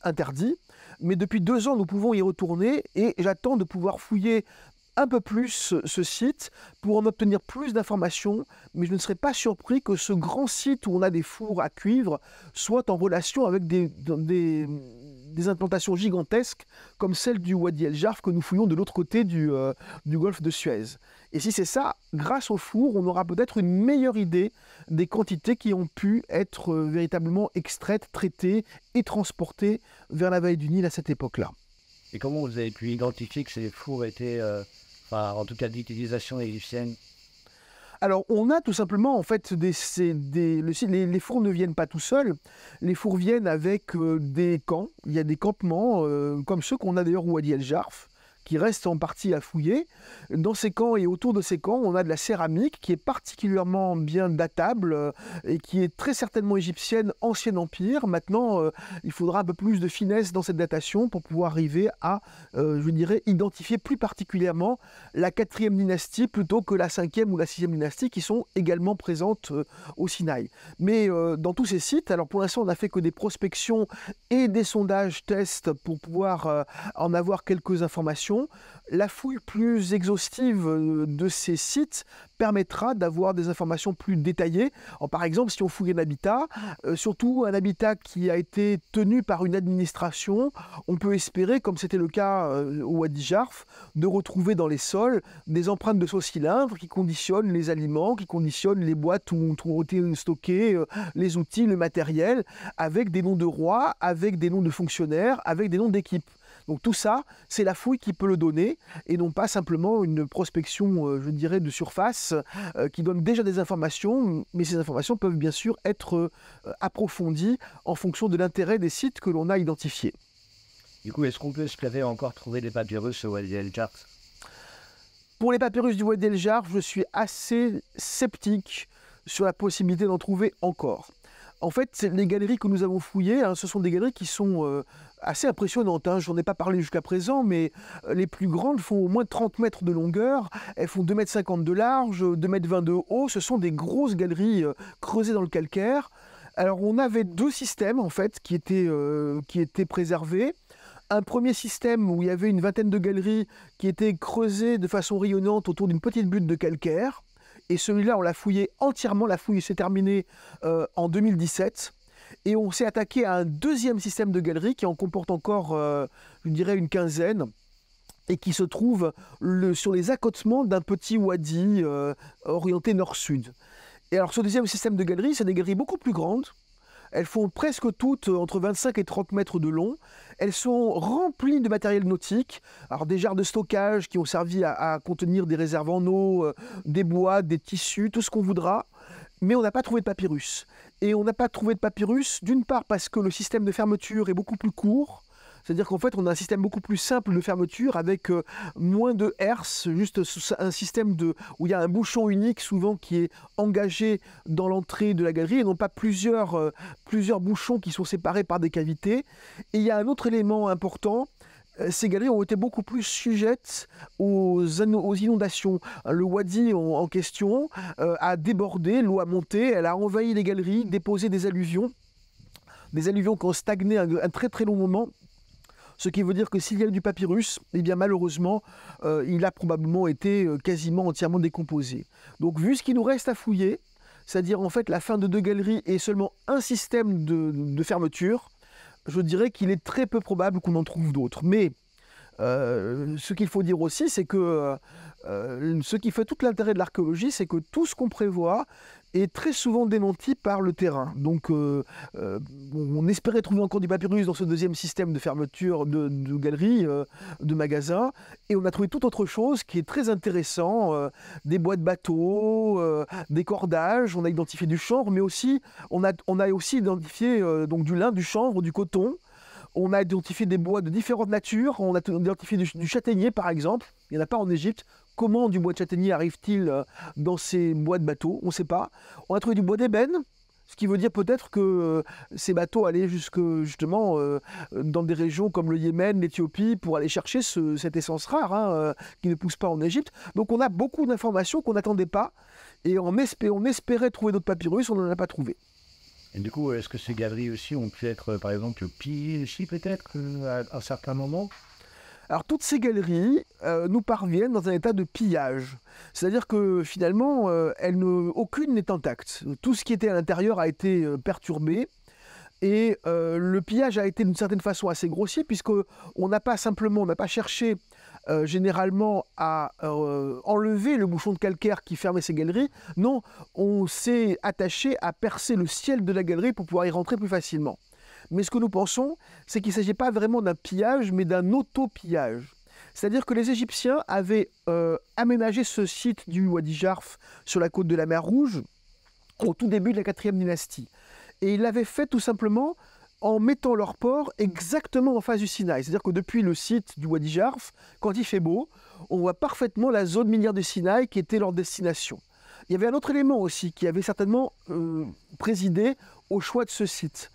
interdit. Mais depuis deux ans, nous pouvons y retourner et j'attends de pouvoir fouiller un peu plus ce site pour en obtenir plus d'informations, mais je ne serais pas surpris que ce grand site où on a des fours à cuivre soit en relation avec des, des, implantations gigantesques comme celle du Wadi El Jarf que nous fouillons de l'autre côté du, euh, du golfe de Suez. Et si c'est ça, grâce aux fours, on aura peut-être une meilleure idée des quantités qui ont pu être euh, véritablement extraites, traitées et transportées vers la vallée du Nil à cette époque-là. Et comment vous avez pu identifier que ces fours étaient... Euh, en tout cas d'utilisation égyptienne alors, on a tout simplement, en fait, des, les, fours ne viennent pas tout seuls. Les fours viennent avec euh, des camps. Il y a des campements, euh, comme ceux qu'on a d'ailleurs au Wadi El-Jarf, qui reste en partie à fouiller. Dans ces camps et autour de ces camps, on a de la céramique qui est particulièrement bien datable euh, et qui est très certainement égyptienne, ancien empire. Maintenant, euh, il faudra un peu plus de finesse dans cette datation pour pouvoir arriver à, euh, je dirais, identifier plus particulièrement la quatrième dynastie plutôt que la 5 cinquième ou la sixième dynastie qui sont également présentes au Sinaï. Mais dans tous ces sites, alors pour l'instant, on n'a fait que des prospections et des sondages tests pour pouvoir en avoir quelques informations la fouille plus exhaustive euh, de ces sites permettra d'avoir des informations plus détaillées. par exemple, si on fouille un habitat, ah. euh, surtout un habitat qui a été tenu par une administration, on peut espérer, comme c'était le cas euh, au Wadi Jarf, de retrouver dans les sols des empreintes de sauce cylindres qui conditionnent les aliments, qui conditionnent les boîtes où ont été stockés les outils, le matériel, avec des noms de rois, avec des noms de fonctionnaires, avec des noms d'équipes. Donc tout ça, c'est la fouille qui peut le donner et non pas simplement une prospection, euh, je dirais, de surface euh, qui donne déjà des informations, mais ces informations peuvent bien sûr être euh, approfondies en fonction de l'intérêt des sites que l'on a identifiés. Du coup, est-ce qu'on peut espérer encore trouver des papyrus au Wadi El jar Pour les papyrus du Wadi El jar je suis assez sceptique sur la possibilité d'en trouver encore en fait, les galeries que nous avons fouillées, hein. ce sont des galeries qui sont euh, assez impressionnantes. Hein. Je n'en ai pas parlé jusqu'à présent, mais euh, les plus grandes font au moins 30 mètres de longueur, elles font 2,50 mètres de large, 2,20 mètres de haut. Ce sont des grosses galeries euh, creusées dans le calcaire. Alors on avait deux systèmes en fait qui étaient, qui étaient préservés un premier système où il y avait une vingtaine de galeries qui étaient creusées de façon rayonnante autour d'une petite butte de calcaire. Et celui-là, on l'a fouillé entièrement. La fouille s'est terminée euh, en 2017. Et on s'est attaqué à un deuxième système de galeries qui en comporte encore, euh, je dirais, une quinzaine et qui se trouve sur les accotements d'un petit wadi euh, orienté nord-sud. Et alors ce deuxième système de galeries, c'est des galeries beaucoup plus grandes. Elles font presque toutes entre 25 et 30 mètres de long. Elles sont remplies de matériel nautique, alors des jarres de stockage qui ont servi à, contenir des réserves en eau, euh, des bois, des tissus, tout ce qu'on voudra. Mais on n'a pas trouvé de papyrus. Et on n'a pas trouvé de papyrus, d'une part parce que le système de fermeture est beaucoup plus court, c'est-à-dire qu'en fait, on a un système beaucoup plus simple de fermeture avec euh, moins de hertz, juste un système de, où il y a un bouchon unique souvent qui est engagé dans l'entrée de la galerie et non pas plusieurs, euh, plusieurs bouchons qui sont séparés par des cavités. Et il y a un autre élément important, euh, ces galeries ont été beaucoup plus sujettes aux, inondations. Le wadi en, question a débordé, l'eau a monté, elle a envahi les galeries, déposé des alluvions, des alluvions qui ont stagné un très très long moment ce qui veut dire que s'il y a du papyrus, eh bien malheureusement, euh, il a probablement été euh, quasiment entièrement décomposé. Donc vu ce qu'il nous reste à fouiller, c'est-à-dire en fait la fin de deux galeries et seulement un système de, fermeture, je dirais qu'il est très peu probable qu'on en trouve d'autres. Mais euh, ce qu'il faut dire aussi, c'est que ce qui fait tout l'intérêt de l'archéologie, c'est que tout ce qu'on prévoit, est très souvent démenti par le terrain. Donc euh, euh, on espérait trouver encore du papyrus dans ce deuxième système de fermeture de, galeries, de euh, magasins, et on a trouvé tout autre chose qui est très intéressant, des bois de bateaux, des cordages, on a identifié du chanvre, mais aussi on a, aussi identifié donc du lin, du chanvre, du coton. On a identifié des bois de différentes natures, on a identifié du, du châtaignier par exemple, il n'y en a pas en Égypte, Comment du bois de châtaignier arrive-t-il euh, dans ces bois de bateaux On ne sait pas. On a trouvé du bois d'ébène, ce qui veut dire peut-être que euh, ces bateaux allaient jusque justement euh, dans des régions comme le Yémen, l'Éthiopie, pour aller chercher cette essence rare hein, qui ne pousse pas en Égypte. Donc on a beaucoup d'informations qu'on n'attendait pas et on, espérait trouver d'autres papyrus, on n'en a pas trouvé. Et du coup, est-ce que ces galeries aussi ont pu être, par exemple, pillées aussi peut-être à, un certain moment alors toutes ces galeries euh, nous parviennent dans un état de pillage. C'est-à-dire que finalement, euh, aucune n'est intacte. Tout ce qui était à l'intérieur a été euh, perturbé. Et le pillage a été d'une certaine façon assez grossier, on n'a pas simplement, on n'a pas cherché généralement à enlever le bouchon de calcaire qui fermait ces galeries. Non, on s'est attaché à percer le ciel de la galerie pour pouvoir y rentrer plus facilement. Mais ce que nous pensons, c'est qu'il ne s'agit pas vraiment d'un pillage, mais d'un auto-pillage. C'est-à-dire que les Égyptiens avaient euh, aménagé ce site du Wadi Jarf sur la côte de la mer Rouge au tout début de la quatrième dynastie. Et ils l'avaient fait tout simplement en mettant leur port exactement en face du Sinaï. C'est-à-dire que depuis le site du Wadi Jarf, quand il fait beau, on voit parfaitement la zone minière du Sinaï qui était leur destination. Il y avait un autre élément aussi qui avait certainement euh, présidé au choix de ce site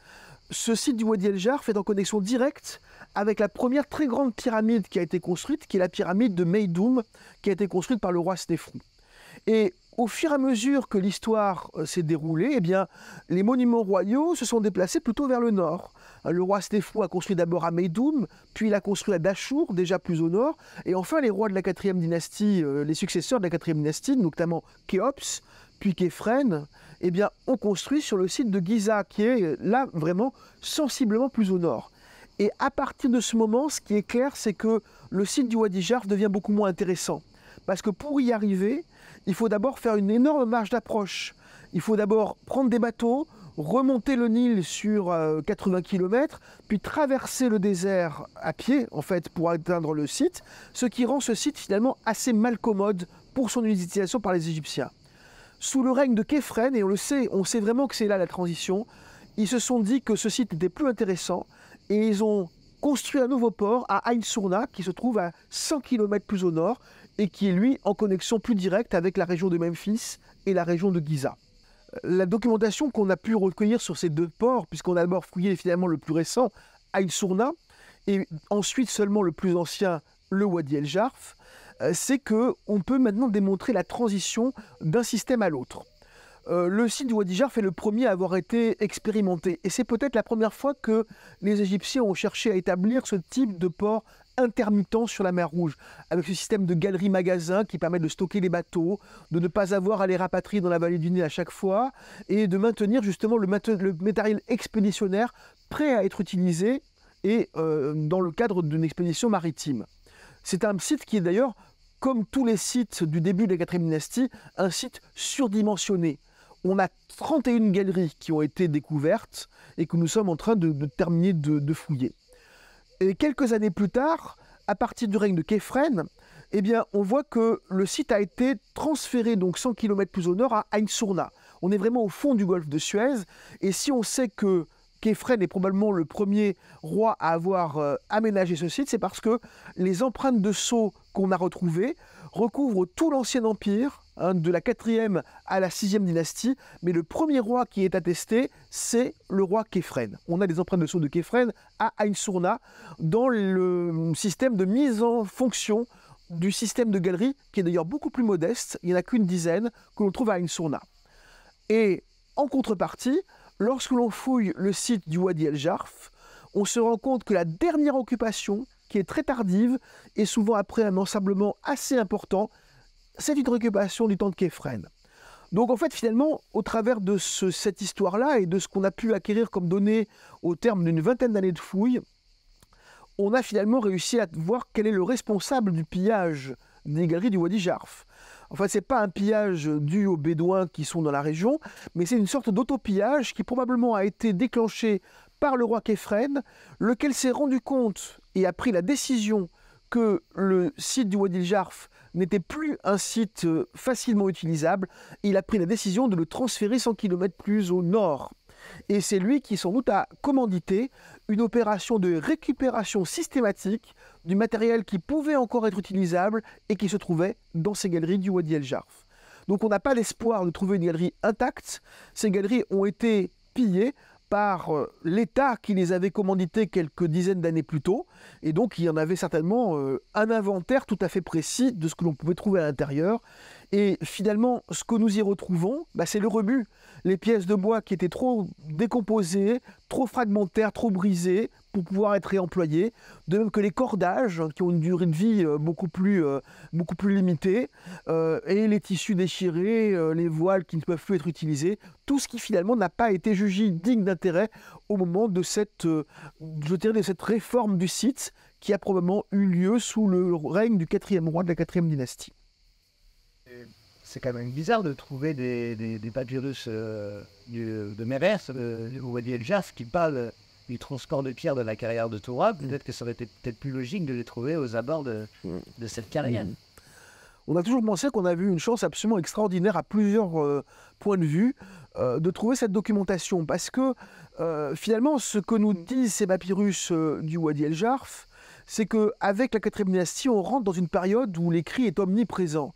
ce site du Wadi El Jar fait en connexion directe avec la première très grande pyramide qui a été construite, qui est la pyramide de Meidoum, qui a été construite par le roi Stefrou. Et au fur et à mesure que l'histoire euh, s'est déroulée, eh bien, les monuments royaux se sont déplacés plutôt vers le nord. Euh, le roi Stefrou a construit d'abord à Meidoum, puis il a construit à Dachour, déjà plus au nord. Et enfin, les rois de la quatrième dynastie, euh, les successeurs de la quatrième dynastie, notamment Khéops, puis Képhren, eh bien, on construit sur le site de Giza, qui est euh, là vraiment sensiblement plus au nord. Et à partir de ce moment, ce qui est clair, c'est que le site du Wadi devient beaucoup moins intéressant. Parce que pour y arriver, il faut d'abord faire une énorme marge d'approche. Il faut d'abord prendre des bateaux, remonter le Nil sur 80 euh, km, puis traverser le désert à pied, en fait, pour atteindre le site, ce qui rend ce site finalement assez mal commode pour son utilisation par les Égyptiens sous le règne de Képhren, et on le sait, on sait vraiment que c'est là la transition, ils se sont dit que ce site était plus intéressant et ils ont construit un nouveau port à Ain Sourna qui se trouve à 100 km plus au nord et qui est lui en connexion plus directe avec la région de Memphis et la région de Giza. Euh, la documentation qu'on a pu recueillir sur ces deux ports, puisqu'on a d'abord fouillé finalement le plus récent, Ain Sourna, et ensuite seulement le plus ancien, le Wadi El Jarf, euh, c'est que on peut maintenant démontrer la transition d'un système à l'autre. Euh, le site du Wadijar fait le premier à avoir été expérimenté. Et c'est peut-être la première fois que les Égyptiens ont cherché à établir ce type de port intermittent sur la mer Rouge, avec ce système de galerie-magasin qui permet de stocker les bateaux, de ne pas avoir à les rapatrier dans la vallée du Nil à chaque fois, et de maintenir justement le, matériel expéditionnaire prêt à être utilisé et euh, dans le cadre d'une expédition maritime. C'est un site qui est d'ailleurs comme tous les sites du début de la quatrième dynastie, un site surdimensionné. On a 31 galeries qui ont été découvertes et que nous sommes en train de, terminer de, fouiller. Et quelques années plus tard, à partir du règne de Képhren, eh bien, on voit que le site a été transféré donc 100 km plus au nord à Ainsurna. On est vraiment au fond du golfe de Suez. Et si on sait que Kéfren est probablement le premier roi à avoir euh, aménagé ce site, c'est parce que les empreintes de sceaux qu'on a retrouvées recouvrent tout l'ancien empire, hein, de la 4e à la 6e dynastie, mais le premier roi qui est attesté, c'est le roi Kéfren. On a des empreintes de sceaux de Kéfren à Ain dans le système de mise en fonction du système de galeries, qui est d'ailleurs beaucoup plus modeste, il n'y en a qu'une dizaine, que l'on trouve à Ain Et en contrepartie, Lorsque l'on fouille le site du Wadi El Jarf, on se rend compte que la dernière occupation, qui est très tardive et souvent après un ensablement assez important, c'est une occupation du temps de Képhren. Donc en fait, finalement, au travers de cette histoire-là et de ce qu'on a pu acquérir comme données au terme d'une vingtaine d'années de fouilles, on a finalement réussi à voir quel est le responsable du pillage des galeries du Wadi Jarf ce n'est pas un pillage dû aux Bédouins qui sont dans la région, mais c'est une sorte d'autopillage qui probablement a été déclenché par le roi Képhren, lequel s'est rendu compte et a pris la décision que le site du Wadi Jarf n'était plus un site euh, facilement utilisable. Il a pris la décision de le transférer 100 km plus au nord. Et c'est lui qui sans doute a commandité une opération de récupération systématique du matériel qui pouvait encore être utilisable et qui se trouvait dans ces galeries du Wadi El Jarf. Donc on n'a pas l'espoir de trouver une galerie intacte. Ces galeries ont été pillées par euh, l'État qui les avait commanditées quelques dizaines d'années plus tôt. Et donc il y en avait certainement euh, un inventaire tout à fait précis de ce que l'on pouvait trouver à l'intérieur. Et finalement, ce que nous y retrouvons, bah, c'est le rebut. Les pièces de bois qui étaient trop décomposées, trop fragmentaires, trop brisées pour pouvoir être réemployées, de même que les cordages qui ont une durée de vie euh, euh, beaucoup plus, limitée, euh, et les tissus déchirés, les voiles qui ne peuvent plus être utilisés, tout ce qui finalement n'a pas été jugé digne d'intérêt au moment de cette, de cette réforme du site qui a probablement eu lieu sous le règne du quatrième roi de la quatrième dynastie c'est quand même bizarre de trouver des, papyrus euh, de Mérès du euh, Wadi El jarf qui parlent du transport de pierre de la carrière de Torah. Mm. Peut-être que ça aurait été peut-être plus logique de les trouver aux abords de, mm. cette carrière. Mm. On a toujours pensé qu'on avait eu une chance absolument extraordinaire à plusieurs euh, points de vue de trouver cette documentation parce que finalement ce que nous disent ces papyrus du Wadi El Jarf, c'est qu'avec la quatrième dynastie, on rentre dans une période où l'écrit est omniprésent.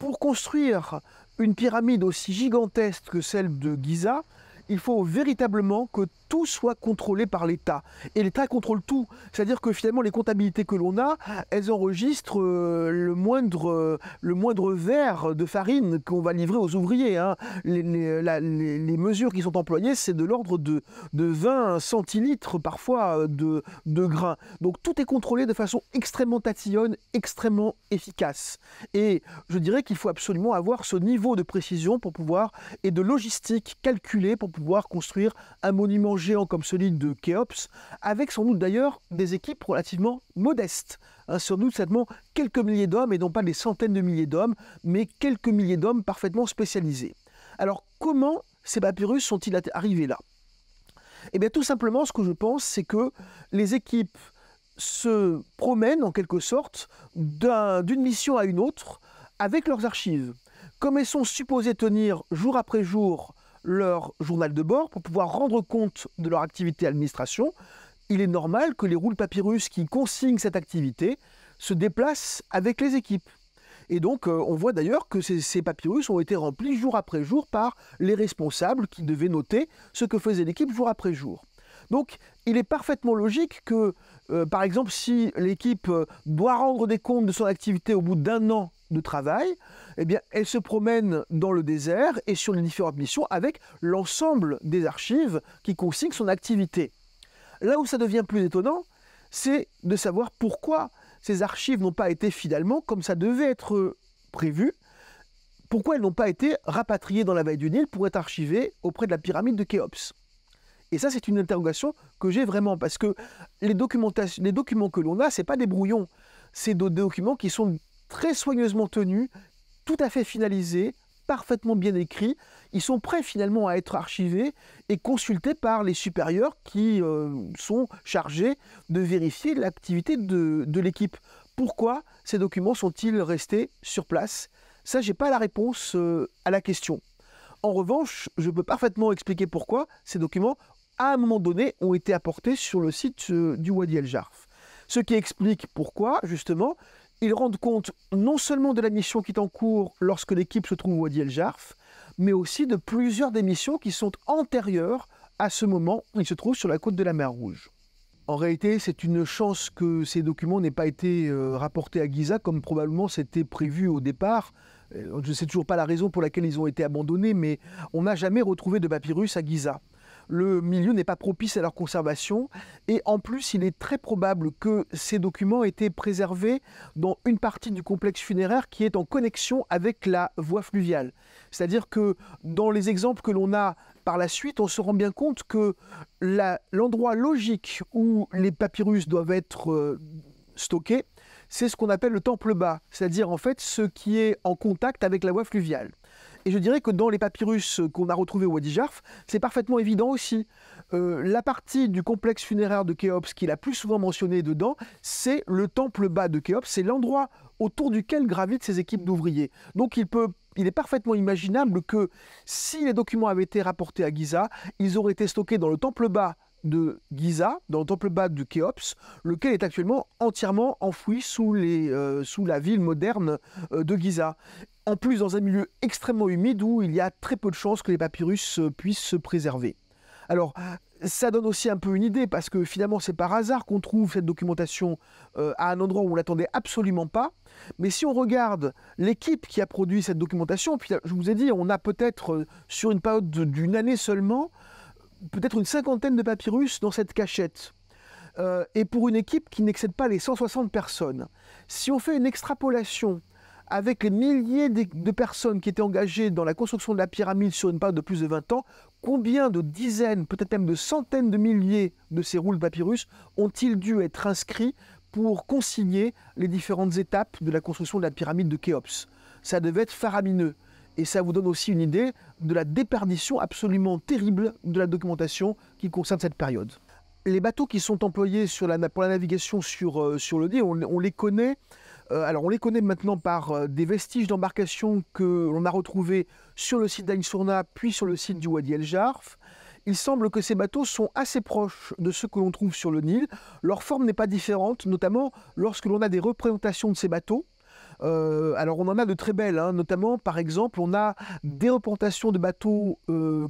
Pour construire une pyramide aussi gigantesque que celle de Giza, il faut véritablement que tout soit contrôlé par l'État. Et l'État contrôle tout. C'est-à-dire que finalement, les comptabilités que l'on a, elles enregistrent euh, le, moindre, euh, le moindre verre de farine qu'on va livrer aux ouvriers. Hein. Les, mesures qui sont employées, c'est de l'ordre de, de 20 centilitres parfois euh, de, de grains. Donc tout est contrôlé de façon extrêmement tatillonne, extrêmement efficace. Et je dirais qu'il faut absolument avoir ce niveau de précision pour pouvoir, et de logistique calculée pour pouvoir construire un monument géant comme celui de Khéops, avec sans doute d'ailleurs des équipes relativement modestes. Hein, sans doute seulement quelques milliers d'hommes, et non pas des centaines de milliers d'hommes, mais quelques milliers d'hommes parfaitement spécialisés. Alors comment ces papyrus sont-ils arrivés là Et eh bien tout simplement, ce que je pense, c'est que les équipes se promènent en quelque sorte d'une mission à une autre avec leurs archives. Comme elles sont supposées tenir jour après jour leur journal de bord pour pouvoir rendre compte de leur activité administration, il est normal que les roules papyrus qui consignent cette activité se déplacent avec les équipes. Et donc, euh, on voit d'ailleurs que ces, papyrus ont été remplis jour après jour par les responsables qui devaient noter ce que faisait l'équipe jour après jour. Donc, il est parfaitement logique que, euh, par exemple, si l'équipe euh, doit rendre des comptes de son activité au bout d'un an de travail, eh bien, elle se promène dans le désert et sur les différentes missions avec l'ensemble des archives qui consignent son activité. Là où ça devient plus étonnant, c'est de savoir pourquoi ces archives n'ont pas été finalement comme ça devait être prévu, pourquoi elles n'ont pas été rapatriées dans la vallée du Nil pour être archivées auprès de la pyramide de Khéops. Et ça, c'est une interrogation que j'ai vraiment, parce que les, documents que l'on a, ce pas des brouillons, c'est des documents qui sont très soigneusement tenus, tout à fait finalisés, parfaitement bien écrits. Ils sont prêts finalement à être archivés et consultés par les supérieurs qui euh, sont chargés de vérifier l'activité de, l'équipe. Pourquoi ces documents sont-ils restés sur place Ça, n'ai pas la réponse euh, à la question. En revanche, je peux parfaitement expliquer pourquoi ces documents, à un moment donné, ont été apportés sur le site euh, du Wadi El Jarf. Ce qui explique pourquoi, justement, ils rendent compte non seulement de la mission qui est en cours lorsque l'équipe se trouve au Wadi El Jarf, mais aussi de plusieurs des missions qui sont antérieures à ce moment où ils se trouvent sur la côte de la mer Rouge. En réalité, c'est une chance que ces documents n'aient pas été euh, rapportés à Giza comme probablement c'était prévu au départ. Euh, je ne sais toujours pas la raison pour laquelle ils ont été abandonnés, mais on n'a jamais retrouvé de papyrus à Giza le milieu n'est pas propice à leur conservation. Et en plus, il est très probable que ces documents aient été préservés dans une partie du complexe funéraire qui est en connexion avec la voie fluviale. C'est-à-dire que dans les exemples que l'on a par la suite, on se rend bien compte que l'endroit logique où les papyrus doivent être euh, stockés, c'est ce qu'on appelle le temple bas, c'est-à-dire en fait ce qui est en contact avec la voie fluviale. Et je dirais que dans les papyrus qu'on a retrouvés au Wadi Jarf, c'est parfaitement évident aussi. Euh, la partie du complexe funéraire de Khéops qu'il a plus souvent mentionné dedans, c'est le temple bas de Khéops, c'est l'endroit autour duquel gravitent ses équipes d'ouvriers. Donc il est parfaitement imaginable que si les documents avaient été rapportés à Giza, ils auraient été stockés dans le temple bas de Giza, dans le temple bas de Khéops, lequel est actuellement entièrement enfoui sous, euh, la ville moderne euh, de Giza en plus dans un milieu extrêmement humide où il y a très peu de chances que les papyrus euh, puissent se préserver. Alors, ça donne aussi un peu une idée, parce que finalement, c'est par hasard qu'on trouve cette documentation euh, à un endroit où on l'attendait absolument pas. Mais si on regarde l'équipe qui a produit cette documentation, puis je vous ai dit, on a peut-être, euh, sur une période d'une année seulement, peut-être une cinquantaine de papyrus dans cette cachette. et pour une équipe qui n'excède pas les 160 personnes. Si on fait une extrapolation avec les milliers de personnes qui étaient engagées dans la construction de la pyramide sur une période de plus de 20 ans, combien de dizaines, peut-être même de centaines de milliers de ces roules de papyrus ont-ils dû être inscrits pour consigner les différentes étapes de la construction de la pyramide de Khéops Ça devait être faramineux. Et ça vous donne aussi une idée de la déperdition absolument terrible de la documentation qui concerne cette période les bateaux qui sont employés pour la navigation sur, euh, le Nil, on, les connaît euh, alors on les connaît maintenant par euh, des vestiges d'embarcations que l'on a retrouvés sur le site dain puis sur le site du Wadi El Jarf. Il semble que ces bateaux sont assez proches de ceux que l'on trouve sur le Nil. Leur forme n'est pas différente, notamment lorsque l'on a des représentations de ces bateaux. Euh, alors on en a de très belles, hein. notamment par exemple on a des représentations de bateaux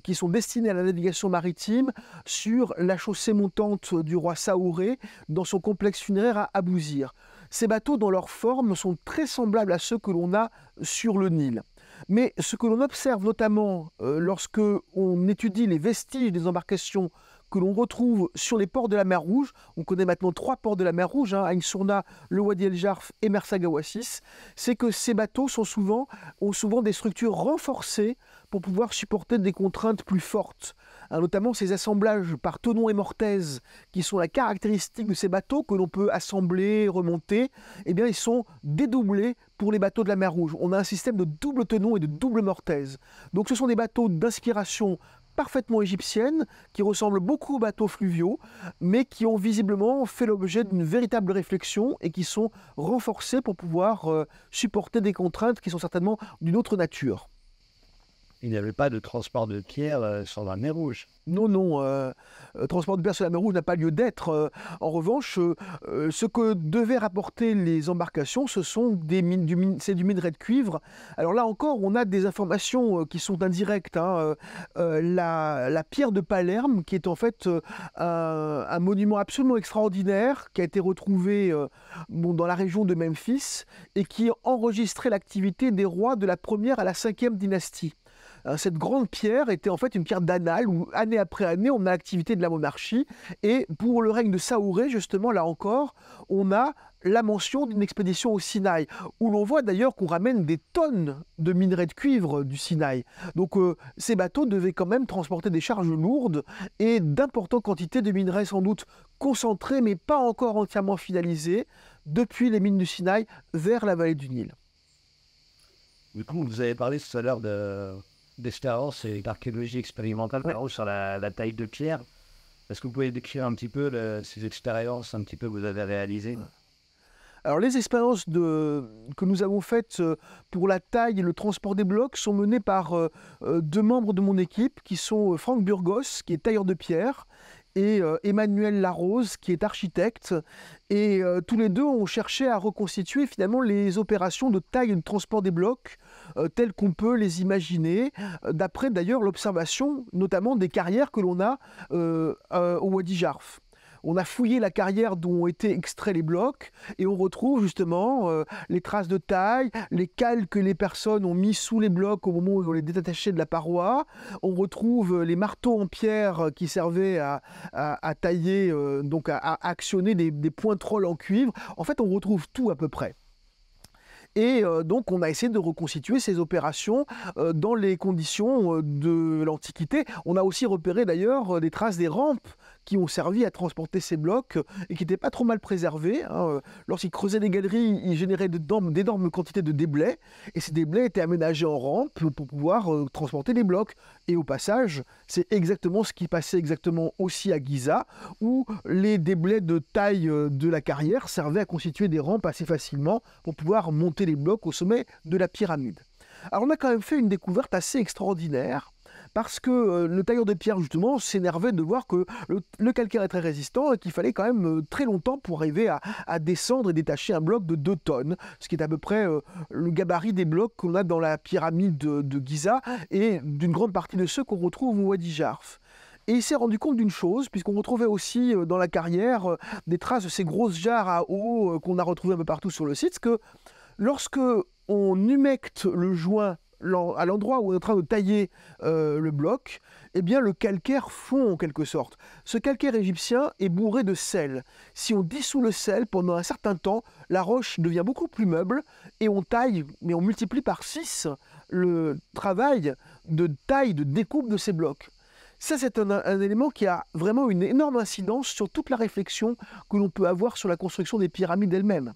qui sont destinés à la navigation maritime sur la chaussée montante du roi Saouré dans son complexe funéraire à Abouzir. Ces bateaux, dans leur forme, sont très semblables à ceux que l'on a sur le Nil. Mais ce que l'on observe notamment euh, lorsque l'on étudie les vestiges des embarcations que l'on retrouve sur les ports de la mer Rouge, on connaît maintenant trois ports de la mer Rouge, hein, Surna, le Wadi El Jarf et Mersagawasis, c'est que ces bateaux ont souvent des structures renforcées pour pouvoir supporter des contraintes plus fortes. Hein, notamment ces assemblages par tenons et Mortaise, qui sont la caractéristique de ces bateaux que l'on peut assembler, remonter, eh bien ils sont dédoublés pour les bateaux de la mer Rouge. On a un système de double tenon et de double mortaise. Donc ce sont des bateaux d'inspiration parfaitement égyptienne, qui ressemblent beaucoup aux bateaux fluviaux, mais qui ont visiblement fait l'objet d'une véritable réflexion et qui sont renforcés pour pouvoir euh, supporter des contraintes qui sont certainement d'une autre nature il n'y avait pas de transport de pierre euh, sur la mer Rouge. Non, non, euh, euh, transport de pierre sur la mer Rouge n'a pas lieu d'être. en revanche, ce que devaient rapporter les embarcations, ce sont des mines, du, c'est du minerai de cuivre. Alors là encore, on a des informations qui sont indirectes. Hein, la, pierre de Palerme, qui est en fait un, monument absolument extraordinaire, qui a été retrouvé dans la région de Memphis et qui enregistrait l'activité des rois de la première à la cinquième dynastie. Euh, cette grande pierre était en fait une pierre d'anal où année après année on a activité de la monarchie. Et pour le règne de Saouré, justement, là encore, on a la mention d'une expédition au Sinaï, où l'on voit d'ailleurs qu'on ramène des tonnes de minerais de cuivre du Sinaï. Donc euh, ces bateaux devaient quand même transporter des charges lourdes et d'importantes quantités de minerais sans doute concentrés mais pas encore entièrement finalisés depuis les mines du Sinaï vers la vallée du Nil. Du vous avez parlé tout à l'heure de, d'expérience et d'archéologie expérimentale sur la, taille de pierre. Est-ce que vous pouvez décrire un petit peu ces expériences un petit peu que vous avez réalisées alors les expériences de, que nous avons faites euh, pour la taille et le transport des blocs sont menées par euh, euh, deux membres de mon équipe qui sont Franck Burgos, qui est tailleur de pierre, et Emmanuel Larose, qui est architecte. Et tous les deux ont cherché à reconstituer finalement les opérations de taille et de transport des blocs euh, tels qu'on peut les imaginer, euh, d'après d'ailleurs l'observation notamment des carrières que l'on a euh, au Wadi Jarf on a fouillé la carrière d'où ont été extraits les blocs et on retrouve justement les traces de taille, les cales que les personnes ont mis sous les blocs au moment où on les détachait de la paroi. On retrouve les marteaux en pierre qui servaient à, tailler, donc à, actionner des, des points en cuivre. En fait, on retrouve tout à peu près. Et euh, donc on a essayé de reconstituer ces opérations euh, dans les conditions euh, de l'Antiquité. On a aussi repéré d'ailleurs des traces des rampes ont servi à transporter ces blocs euh, et qui n'étaient pas trop mal préservés. Hein, euh. Lorsqu'ils creusaient des galeries, ils généraient d'énormes quantités de déblais et ces déblais étaient aménagés en rampes pour pouvoir euh, transporter les blocs. Et au passage, c'est exactement ce qui passait exactement aussi à Giza où les déblais de taille de la carrière servaient à constituer des rampes assez facilement pour pouvoir monter les blocs au sommet de la pyramide. Alors on a quand même fait une découverte assez extraordinaire parce que euh, le tailleur de pierre, justement, s'énervait de voir que le, calcaire est très résistant et qu'il fallait quand même euh, très longtemps pour arriver à, descendre et détacher un bloc de 2 tonnes, ce qui est à peu près euh, le gabarit des blocs qu'on a dans la pyramide de, Giza et d'une grande partie de ceux qu'on retrouve au Wadi Jarf. Et il s'est rendu compte d'une chose, puisqu'on retrouvait aussi dans la carrière des traces de ces grosses jarres à eau qu'on a retrouvées un peu partout sur le site, que lorsque on humecte le joint à l'endroit où on est en train de tailler euh, le bloc, eh bien le calcaire fond en quelque sorte. Ce calcaire égyptien est bourré de sel. Si on dissout le sel pendant un certain temps, la roche devient beaucoup plus meuble et on taille, mais on multiplie par 6 le travail de taille, de découpe de ces blocs. Ça, c'est un, élément qui a vraiment une énorme incidence sur toute la réflexion que l'on peut avoir sur la construction des pyramides elles-mêmes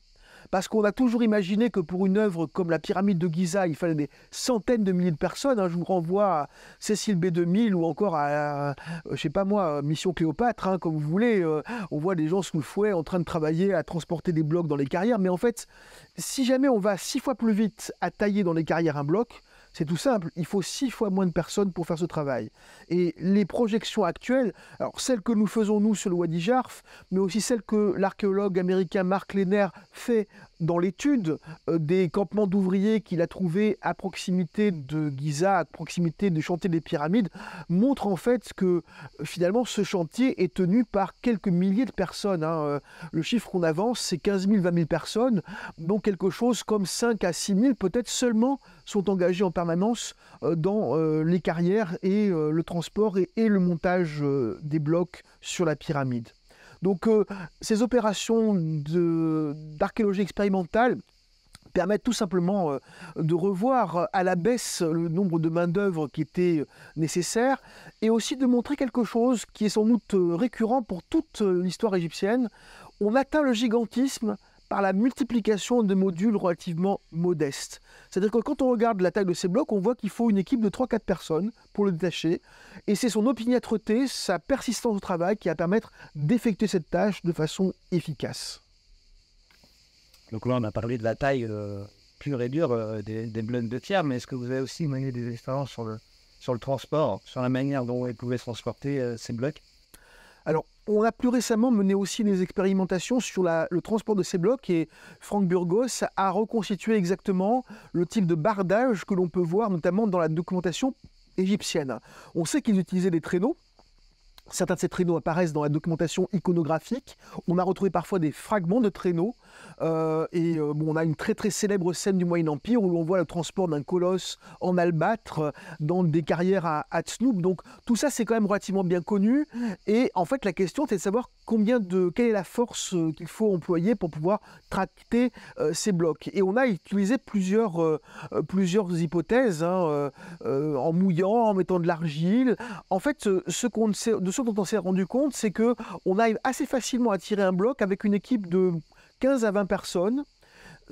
parce qu'on a toujours imaginé que pour une œuvre comme la pyramide de Giza, il fallait des centaines de milliers de personnes. Hein. Je vous renvoie à Cécile B2000 ou encore à, euh, je sais pas moi, euh, Mission Cléopâtre, hein, comme vous voulez. Euh, on voit des gens sous le fouet en train de travailler à transporter des blocs dans les carrières. Mais en fait, si jamais on va six fois plus vite à tailler dans les carrières un bloc, c'est tout simple, il faut six fois moins de personnes pour faire ce travail. Et les projections actuelles, alors celles que nous faisons nous sur le Wadi Jarf, mais aussi celles que l'archéologue américain Mark Lehner fait dans l'étude euh, des campements d'ouvriers qu'il a trouvés à proximité de Giza, à proximité du chantier des pyramides, montre en fait que euh, finalement ce chantier est tenu par quelques milliers de personnes. Hein. Euh, le chiffre qu'on avance, c'est 15 000, 20 000 personnes, dont quelque chose comme 5 à 6 000 peut-être seulement sont engagés en permanence dans les carrières et le transport et le montage des blocs sur la pyramide. Donc euh, ces opérations d'archéologie expérimentale permettent tout simplement euh, de revoir euh, à la baisse le nombre de main-d'œuvre qui était nécessaire et aussi de montrer quelque chose qui est sans doute récurrent pour toute l'histoire égyptienne. On atteint le gigantisme par la multiplication de modules relativement modestes. C'est-à-dire que quand on regarde la taille de ces blocs, on voit qu'il faut une équipe de 3-4 personnes pour le détacher. Et c'est son opiniâtreté, sa persistance au travail qui va permettre d'effectuer cette tâche de façon efficace. Donc là, on a parlé de la taille euh, pure et dure euh, des, blocs de tiers, mais est-ce que vous avez aussi mené des expériences sur le, transport, sur la manière dont ils pouvaient transporter euh, ces blocs Alors, on a plus récemment mené aussi des expérimentations sur le transport de ces blocs et Franck Burgos a reconstitué exactement le type de bardage que l'on peut voir notamment dans la documentation égyptienne. On sait qu'ils utilisaient des traîneaux. Certains de ces traîneaux apparaissent dans la documentation iconographique. On a retrouvé parfois des fragments de traîneaux euh, et euh, bon, on a une très très célèbre scène du Moyen Empire où on voit le transport d'un colosse en albâtre euh, dans des carrières à, à Donc tout ça c'est quand même relativement bien connu. Et en fait la question c'est de savoir combien de quelle est la force qu'il faut employer pour pouvoir tracter ces blocs. Et on a utilisé plusieurs plusieurs hypothèses hein, en mouillant, en mettant de l'argile. En fait, ce qu'on de ce dont on s'est rendu compte, c'est que on arrive assez facilement à tirer un bloc avec une équipe de à 20 personnes.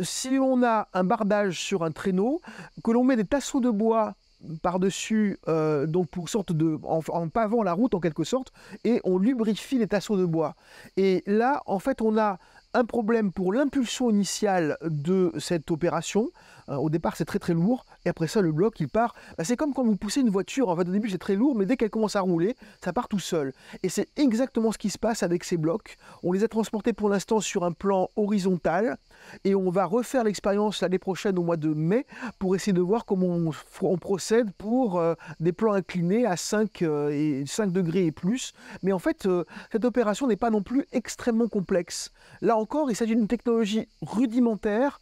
Si on a un bardage sur un traîneau, que l'on met des tasseaux de bois par-dessus, euh, donc pour sorte de, en, pavant la route en quelque sorte, et on lubrifie les tasseaux de bois. Et là, en fait, on a un problème pour l'impulsion initiale de cette opération, euh, au départ, c'est très très lourd, et après ça, le bloc, il part. Bah, c'est comme quand vous poussez une voiture. En fait, au début, c'est très lourd, mais dès qu'elle commence à rouler, ça part tout seul. Et c'est exactement ce qui se passe avec ces blocs. On les a transportés pour l'instant sur un plan horizontal, et on va refaire l'expérience l'année prochaine au mois de mai pour essayer de voir comment on, procède pour euh, des plans inclinés à 5, euh, et 5 degrés et plus. Mais en fait, cette opération n'est pas non plus extrêmement complexe. Là encore, il s'agit d'une technologie rudimentaire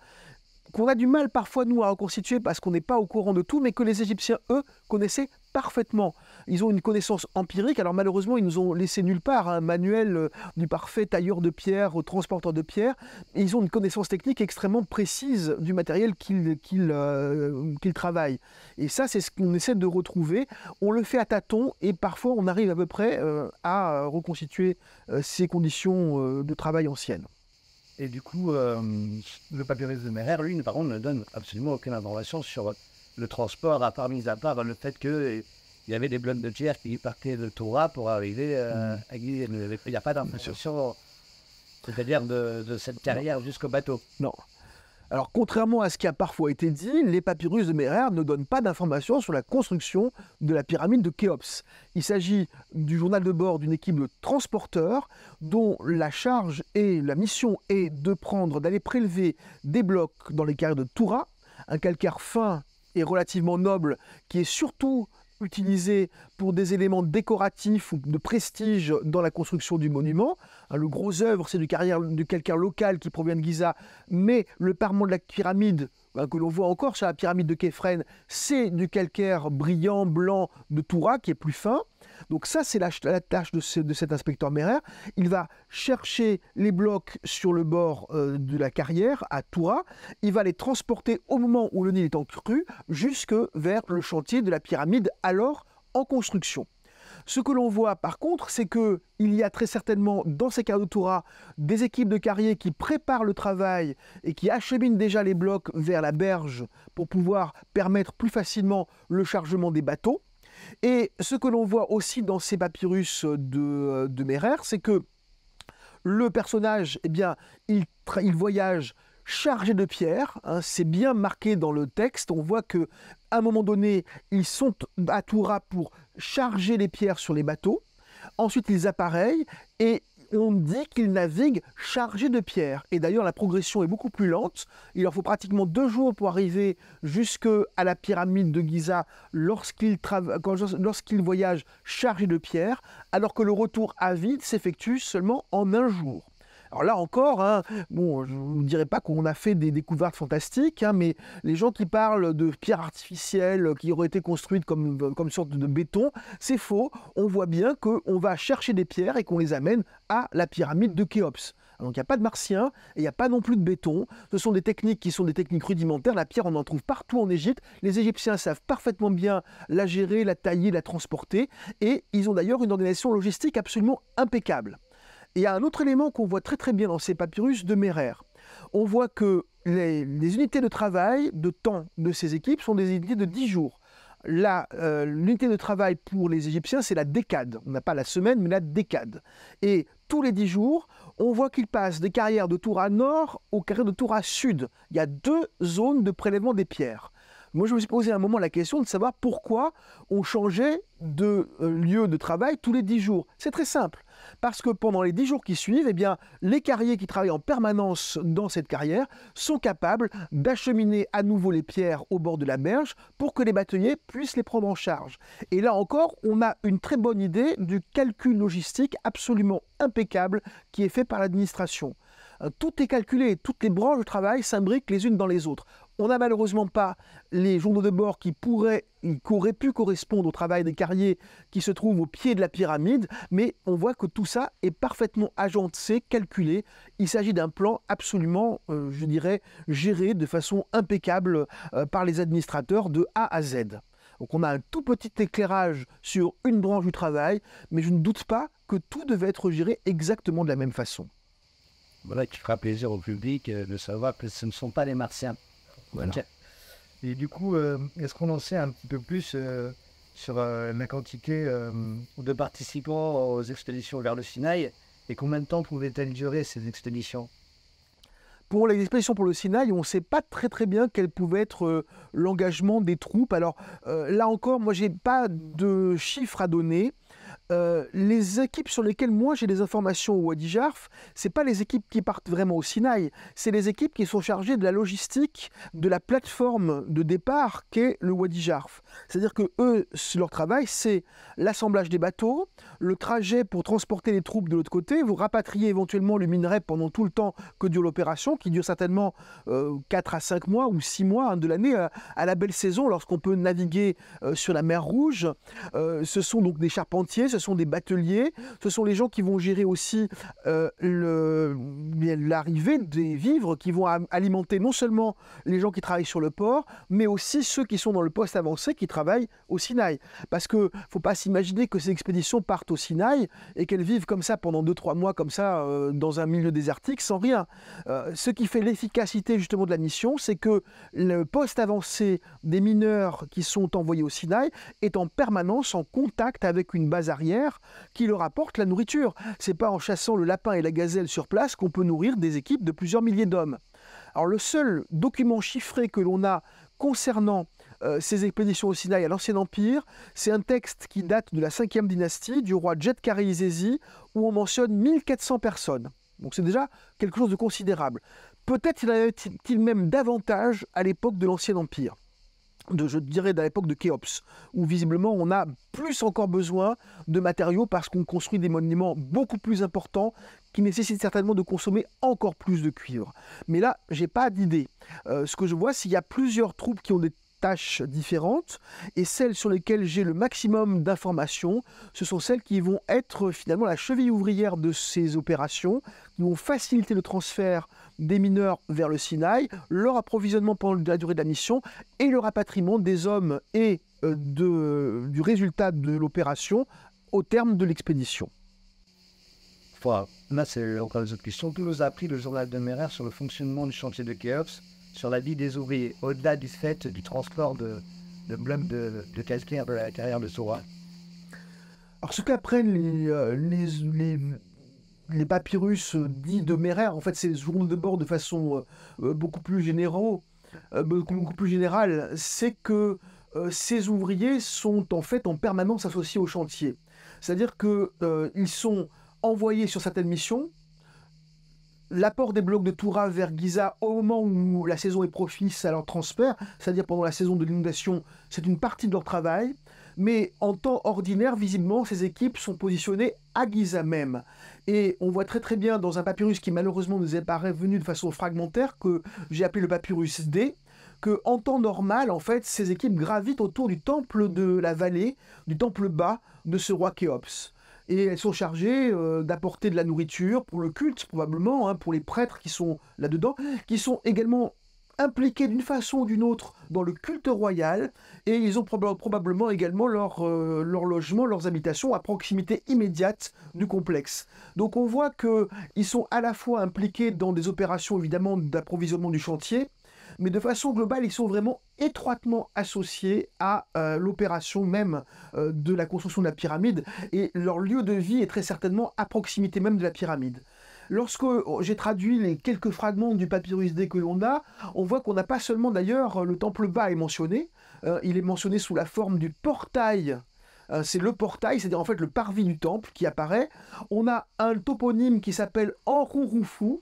qu'on a du mal parfois nous à reconstituer parce qu'on n'est pas au courant de tout, mais que les Égyptiens, eux, connaissaient parfaitement. Ils ont une connaissance empirique, alors malheureusement ils nous ont laissé nulle part un hein. manuel euh, du parfait tailleur de pierre au transporteur de pierre, ils ont une connaissance technique extrêmement précise du matériel euh, qu'ils travaillent. Et ça c'est ce qu'on essaie de retrouver, on le fait à tâtons et parfois on arrive à peu près euh, à reconstituer ces conditions de travail anciennes. Et du coup, euh, le papyrus de Merer, lui, par contre, ne donne absolument aucune information sur le transport, à part mis à part le fait qu'il euh, y avait des blocs de GF qui partaient de Torah pour arriver euh, mm. à Guinée. Il n'y a pas d'information, c'est-à-dire de, de cette carrière jusqu'au bateau. Non. Alors, contrairement à ce qui a parfois été dit, les papyrus de Merer ne donnent pas d'informations sur la construction de la pyramide de Khéops. Il s'agit du journal de bord d'une équipe de transporteurs dont la charge et la mission est de prendre, d'aller prélever des blocs dans les carrières de Toura, un calcaire fin et relativement noble qui est surtout utilisés pour des éléments décoratifs ou de prestige dans la construction du monument. Hein, le gros œuvre, c'est du calcaire local qui provient de Giza, mais le parement de la pyramide hein, que l'on voit encore sur la pyramide de Képhren, c'est du calcaire brillant, blanc de Toura, qui est plus fin. Donc ça, c'est la, tâche de, cet inspecteur Merer. Il va chercher les blocs sur le bord euh, de la carrière, à Toura. Il va les transporter au moment où le Nil est en crue, jusque vers le chantier de la pyramide, alors en construction. Ce que l'on voit par contre, c'est que il y a très certainement dans ces carrières de Toura des équipes de carriers qui préparent le travail et qui acheminent déjà les blocs vers la berge pour pouvoir permettre plus facilement le chargement des bateaux. Et ce que l'on voit aussi dans ces papyrus euh, de, euh, de Merer, c'est que le personnage, eh bien, il, voyage chargé de pierres. Hein, c'est bien marqué dans le texte. On voit que à un moment donné, ils sont à Toura pour charger les pierres sur les bateaux. Ensuite, ils appareillent et on dit qu'ils naviguent chargés de pierres. Et d'ailleurs, la progression est beaucoup plus lente. Il leur faut pratiquement deux jours pour arriver jusqu'à la pyramide de Giza lorsqu'ils voyage voyagent chargés de pierres, alors que le retour à vide s'effectue seulement en un jour. Alors là encore, hein, bon, je ne dirais pas qu'on a fait des découvertes fantastiques, hein, mais les gens qui parlent de pierres artificielles qui auraient été construites comme, comme sorte de béton, c'est faux. On voit bien qu'on va chercher des pierres et qu'on les amène à la pyramide de Khéops. Donc il n'y a pas de martiens et il n'y a pas non plus de béton. Ce sont des techniques qui sont des techniques rudimentaires. La pierre, on en trouve partout en Égypte. Les Égyptiens savent parfaitement bien la gérer, la tailler, la transporter. Et ils ont d'ailleurs une organisation logistique absolument impeccable il y a un autre élément qu'on voit très très bien dans ces papyrus de Merer. On voit que les, unités de travail, de temps de ces équipes sont des unités de 10 jours. Euh, l'unité de travail pour les Égyptiens, c'est la décade. On n'a pas la semaine, mais la décade. Et tous les 10 jours, on voit qu'ils passent des carrières de tour à nord aux carrières de tour à sud. Il y a deux zones de prélèvement des pierres. Moi, je me suis posé un moment la question de savoir pourquoi on changeait de euh, lieu de travail tous les 10 jours. C'est très simple. Parce que pendant les 10 jours qui suivent, eh bien, les carriers qui travaillent en permanence dans cette carrière sont capables d'acheminer à nouveau les pierres au bord de la berge pour que les bateliers puissent les prendre en charge. Et là encore, on a une très bonne idée du calcul logistique absolument impeccable qui est fait par l'administration. Euh, tout est calculé, toutes les branches de travail s'imbriquent les unes dans les autres. On n'a malheureusement pas les journaux de bord qui pourraient, qui auraient pu correspondre au travail des carriers qui se trouvent au pied de la pyramide, mais on voit que tout ça est parfaitement agencé, calculé. Il s'agit d'un plan absolument, euh, je dirais, géré de façon impeccable euh, par les administrateurs de A à Z. Donc on a un tout petit éclairage sur une branche du travail, mais je ne doute pas que tout devait être géré exactement de la même façon. Voilà qui fera plaisir au public euh, de savoir que ce ne sont pas les martiens. Et du coup, euh, est-ce qu'on en sait un petit peu plus euh, sur euh, la quantité de participants aux expéditions vers le Sinaï et combien de temps pouvaient-elles durer ces expéditions pour les expéditions pour le Sinaï, on ne sait pas très très bien quel pouvait être l'engagement des troupes. Alors là encore, moi j'ai pas de chiffres à donner. Euh, les équipes sur lesquelles moi j'ai des informations au Wadi Jarf, c'est pas les équipes qui partent vraiment au Sinaï, c'est les équipes qui sont chargées de la logistique de la plateforme de départ qu'est le Wadi Jarf. C'est-à-dire que eux, leur travail, c'est l'assemblage des bateaux, le trajet pour transporter les troupes de l'autre côté, vous rapatriez éventuellement le minerai pendant tout le temps que dure l'opération, qui dure certainement euh, 4 à 5 mois ou 6 mois hein, de l'année à la belle saison lorsqu'on peut naviguer euh, sur la mer Rouge. Euh, ce sont donc des charpentiers, ce sont des bateliers, ce sont les gens qui vont gérer aussi euh, l'arrivée des vivres, qui vont alimenter non seulement les gens qui travaillent sur le port, mais aussi ceux qui sont dans le poste avancé qui travaillent au Sinaï. Parce qu'il ne faut pas s'imaginer que ces expéditions partent au Sinaï et qu'elles vivent comme ça pendant 2-3 mois, comme ça, euh, dans un milieu désertique, sans rien. Euh, ce qui fait l'efficacité justement de la mission, c'est que le poste avancé des mineurs qui sont envoyés au Sinaï est en permanence en contact avec une base arrière qui leur apporte la nourriture. C'est pas en chassant le lapin et la gazelle sur place qu'on peut nourrir des équipes de plusieurs milliers d'hommes. Alors le seul document chiffré que l'on a concernant euh, ces expéditions au Sinaï à l'Ancien Empire, c'est un texte qui date de la 5e dynastie du roi Izesi où on mentionne 1400 personnes. Donc c'est déjà quelque chose de considérable. Peut-être y en avait-il même davantage à l'époque de l'Ancien Empire je dirais, de l'époque de Khéops, où visiblement on a plus encore besoin de matériaux parce qu'on construit des monuments beaucoup plus importants qui nécessitent certainement de consommer encore plus de cuivre. Mais là, je n'ai pas d'idée. Euh, ce que je vois, c'est qu'il y a plusieurs troupes qui ont des tâches différentes et celles sur lesquelles j'ai le maximum d'informations, ce sont celles qui vont être finalement la cheville ouvrière de ces opérations, qui vont faciliter le transfert des mineurs vers le Sinaï, leur approvisionnement pendant la durée de la mission et le rapatriement des hommes et euh, de, du résultat de l'opération au terme de l'expédition. Voilà, là c'est encore les autres questions. Que nous a appris le journal de Merer sur le fonctionnement du chantier de Kéops, sur la vie des ouvriers, au-delà du fait du transport de, de de, de calcaire de la de Soura Alors ce qu'apprennent les, euh, les les papyrus euh, dits de Mérère, en fait, c'est journaux de bord de façon euh, euh, beaucoup plus beaucoup, plus générale, c'est que ces ouvriers sont en fait en permanence associés au chantier. C'est-à-dire qu'ils sont envoyés sur certaines missions. L'apport des blocs de Toura vers Giza au moment où la saison est propice à leur transfert, c'est-à-dire pendant la saison de l'inondation, c'est une partie de leur travail. Mais en temps ordinaire, visiblement, ces équipes sont positionnées à Giza même. Et on voit très très bien dans un papyrus qui malheureusement nous est parvenu de façon fragmentaire, que j'ai appelé le papyrus D, que en temps normal, en fait, ces équipes gravitent autour du temple de la vallée, du temple bas de ce roi Khéops. Et elles sont chargées euh, d'apporter de la nourriture pour le culte, probablement, hein, pour les prêtres qui sont là-dedans, qui sont également impliqués d'une façon ou d'une autre dans le culte royal, et ils ont probablement également euh, leur, logement, leurs habitations à proximité immédiate du complexe. Donc on voit qu'ils sont à la fois impliqués dans des opérations évidemment d'approvisionnement du chantier, mais de façon globale, ils sont vraiment étroitement associés à euh, l'opération même euh, de la construction de la pyramide, et leur lieu de vie est très certainement à proximité même de la pyramide. Lorsque oh, j'ai traduit les quelques fragments du papyrus D que l'on a, on voit qu'on n'a pas seulement d'ailleurs le temple bas est mentionné, euh, il est mentionné sous la forme du portail euh, c'est le portail, c'est-à-dire en fait le parvis du temple qui apparaît. On a un toponyme qui s'appelle Enrunrufu,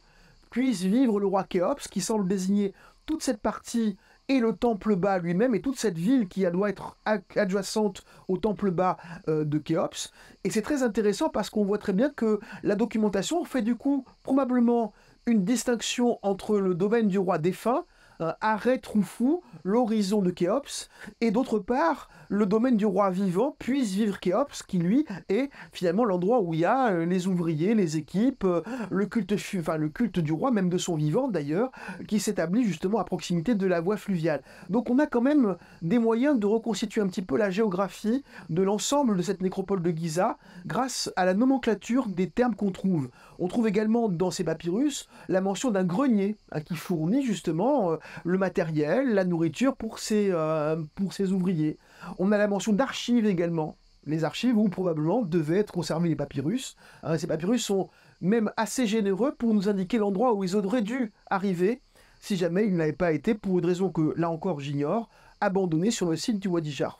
puisse vivre le roi Khéops, qui semble désigner toute cette partie et le temple bas lui-même et toute cette ville qui doit être adjacente au temple bas euh, de Khéops. Et c'est très intéressant parce qu'on voit très bien que la documentation fait du coup probablement une distinction entre le domaine du roi défunt euh, arrêt Troufou, l'horizon de Khéops, et d'autre part, le domaine du roi vivant puisse vivre Khéops, qui lui est finalement l'endroit où il y a euh, les ouvriers, les équipes, euh, le, culte, le culte du roi, même de son vivant d'ailleurs, qui s'établit justement à proximité de la voie fluviale. Donc on a quand même des moyens de reconstituer un petit peu la géographie de l'ensemble de cette nécropole de Giza grâce à la nomenclature des termes qu'on trouve. On trouve également dans ces papyrus la mention d'un grenier hein, qui fournit justement le matériel, la nourriture pour ces, euh, pour ces ouvriers. On a la mention d'archives également. Les archives où probablement devaient être conservés les papyrus. Euh, ces papyrus sont même assez généreux pour nous indiquer l'endroit où ils auraient dû arriver si jamais ils n'avaient pas été, pour une raison que là encore j'ignore, abandonnés sur le site du Wadi Jarf.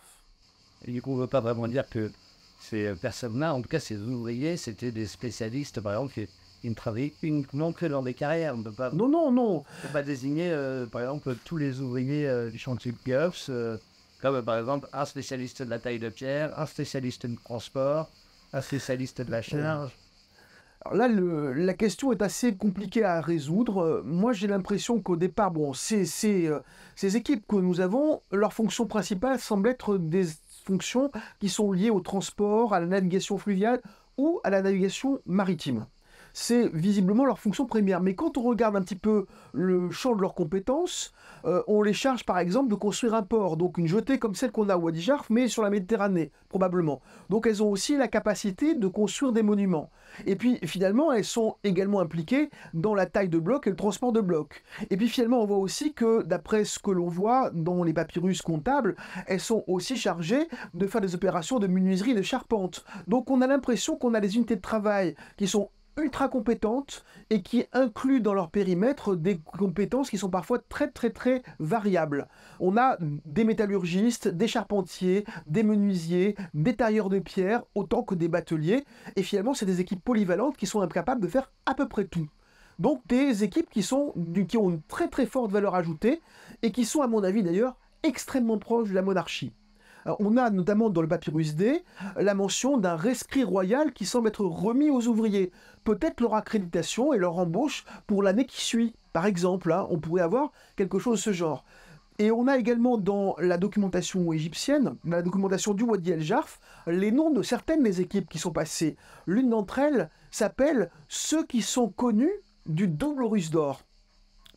Et du on ne veut pas vraiment dire que ces personnes-là, en tout cas ces ouvriers, c'était des spécialistes, par exemple, qui ils ne travaillent uniquement que dans des carrières. On peut pas, non, non, non. On peut pas désigner, euh, par exemple, tous les ouvriers euh, du chantier de Piofs, euh, comme par exemple un spécialiste de la taille de pierre, un spécialiste de transport, un spécialiste de la charge. Alors là, le, la question est assez compliquée à résoudre. Moi, j'ai l'impression qu'au départ, bon, ces, ces équipes que nous avons, leur fonction principale semble être des fonctions qui sont liées au transport, à la navigation fluviale ou à la navigation maritime c'est visiblement leur fonction première. Mais quand on regarde un petit peu le champ de leurs compétences, euh, on les charge par exemple de construire un port, donc une jetée comme celle qu'on a à Wadi Jarf, mais sur la Méditerranée, probablement. Donc elles ont aussi la capacité de construire des monuments. Et puis finalement, elles sont également impliquées dans la taille de blocs et le transport de blocs. Et puis finalement, on voit aussi que, d'après ce que l'on voit dans les papyrus comptables, elles sont aussi chargées de faire des opérations de menuiserie et de charpente. Donc on a l'impression qu'on a des unités de travail qui sont ultra compétentes et qui incluent dans leur périmètre des compétences qui sont parfois très très très variables. On a des métallurgistes, des charpentiers, des menuisiers, des tailleurs de pierre, autant que des bateliers, et finalement c'est des équipes polyvalentes qui sont incapables de faire à peu près tout. Donc des équipes qui, sont, qui ont une très très forte valeur ajoutée et qui sont à mon avis d'ailleurs extrêmement proches de la monarchie on a notamment dans le papyrus D euh, la mention d'un rescrit royal qui semble être remis aux ouvriers, peut-être leur accréditation et leur embauche pour l'année qui suit. Par exemple, hein, on pourrait avoir quelque chose de ce genre. Et on a également dans la documentation égyptienne, dans la documentation du Wadi El Jarf, les noms de certaines des équipes qui sont passées. L'une d'entre elles s'appelle ceux qui sont connus du double russe d'or.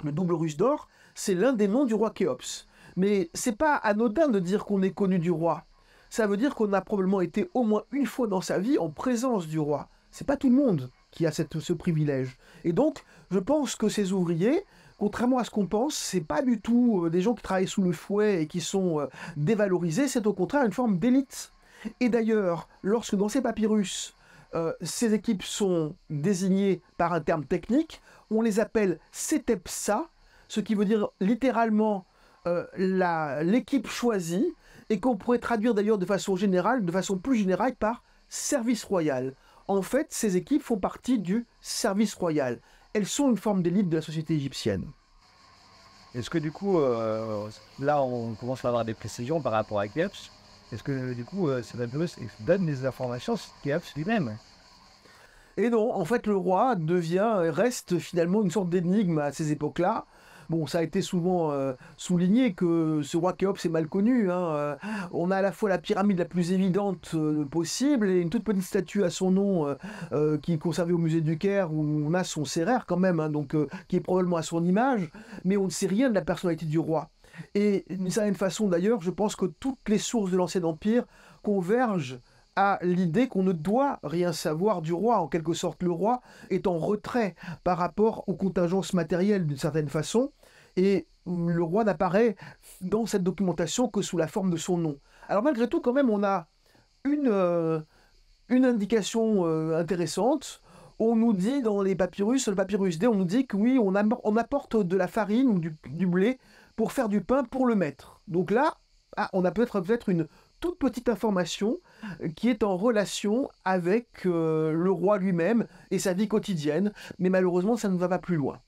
Le double russe d'or, c'est l'un des noms du roi Khéops. Mais c'est pas anodin de dire qu'on est connu du roi. Ça veut dire qu'on a probablement été au moins une fois dans sa vie en présence du roi. C'est pas tout le monde qui a ce privilège. Et donc, je pense que ces ouvriers, contrairement à ce qu'on pense, c'est pas du tout euh, des gens qui travaillent sous le fouet et qui sont euh, dévalorisés, c'est au contraire une forme d'élite. Et d'ailleurs, lorsque dans ces papyrus, euh, ces équipes sont désignées par un terme technique, on les appelle setepsa, ce qui veut dire littéralement euh, l'équipe choisie et qu'on pourrait traduire d'ailleurs de façon générale, de façon plus générale par service royal. En fait, ces équipes font partie du service royal. Elles sont une forme d'élite de la société égyptienne. Est-ce que du coup, euh, là, on commence à avoir des précisions par rapport à Keops Est-ce que du coup, euh, donne des informations sur lui-même Et non, en fait, le roi devient, reste finalement une sorte d'énigme à ces époques-là. Bon, ça a été souvent euh, souligné que ce roi Khéops est mal connu. Hein, euh. On a à la fois la pyramide la plus évidente euh, possible et une toute petite statue à son nom qui est conservée au musée du Caire où on a son serraire quand même, hein, donc qui est probablement à son image, mais on ne sait rien de la personnalité du roi. Et d'une certaine façon d'ailleurs, je pense que toutes les sources de l'Ancien Empire convergent à l'idée qu'on ne doit rien savoir du roi. En quelque sorte, le roi est en retrait par rapport aux contingences matérielles d'une certaine façon, et le roi n'apparaît dans cette documentation que sous la forme de son nom. Alors malgré tout, quand même, on a une, euh, une indication euh, intéressante. On nous dit dans les papyrus, le papyrus D, on nous dit que oui, on, apporte de la farine ou du, blé pour faire du pain pour le maître. Donc là, ah, on a peut-être peut-être une toute petite information euh, qui est en relation avec euh, le roi lui-même et sa vie quotidienne, mais malheureusement ça ne va pas plus loin.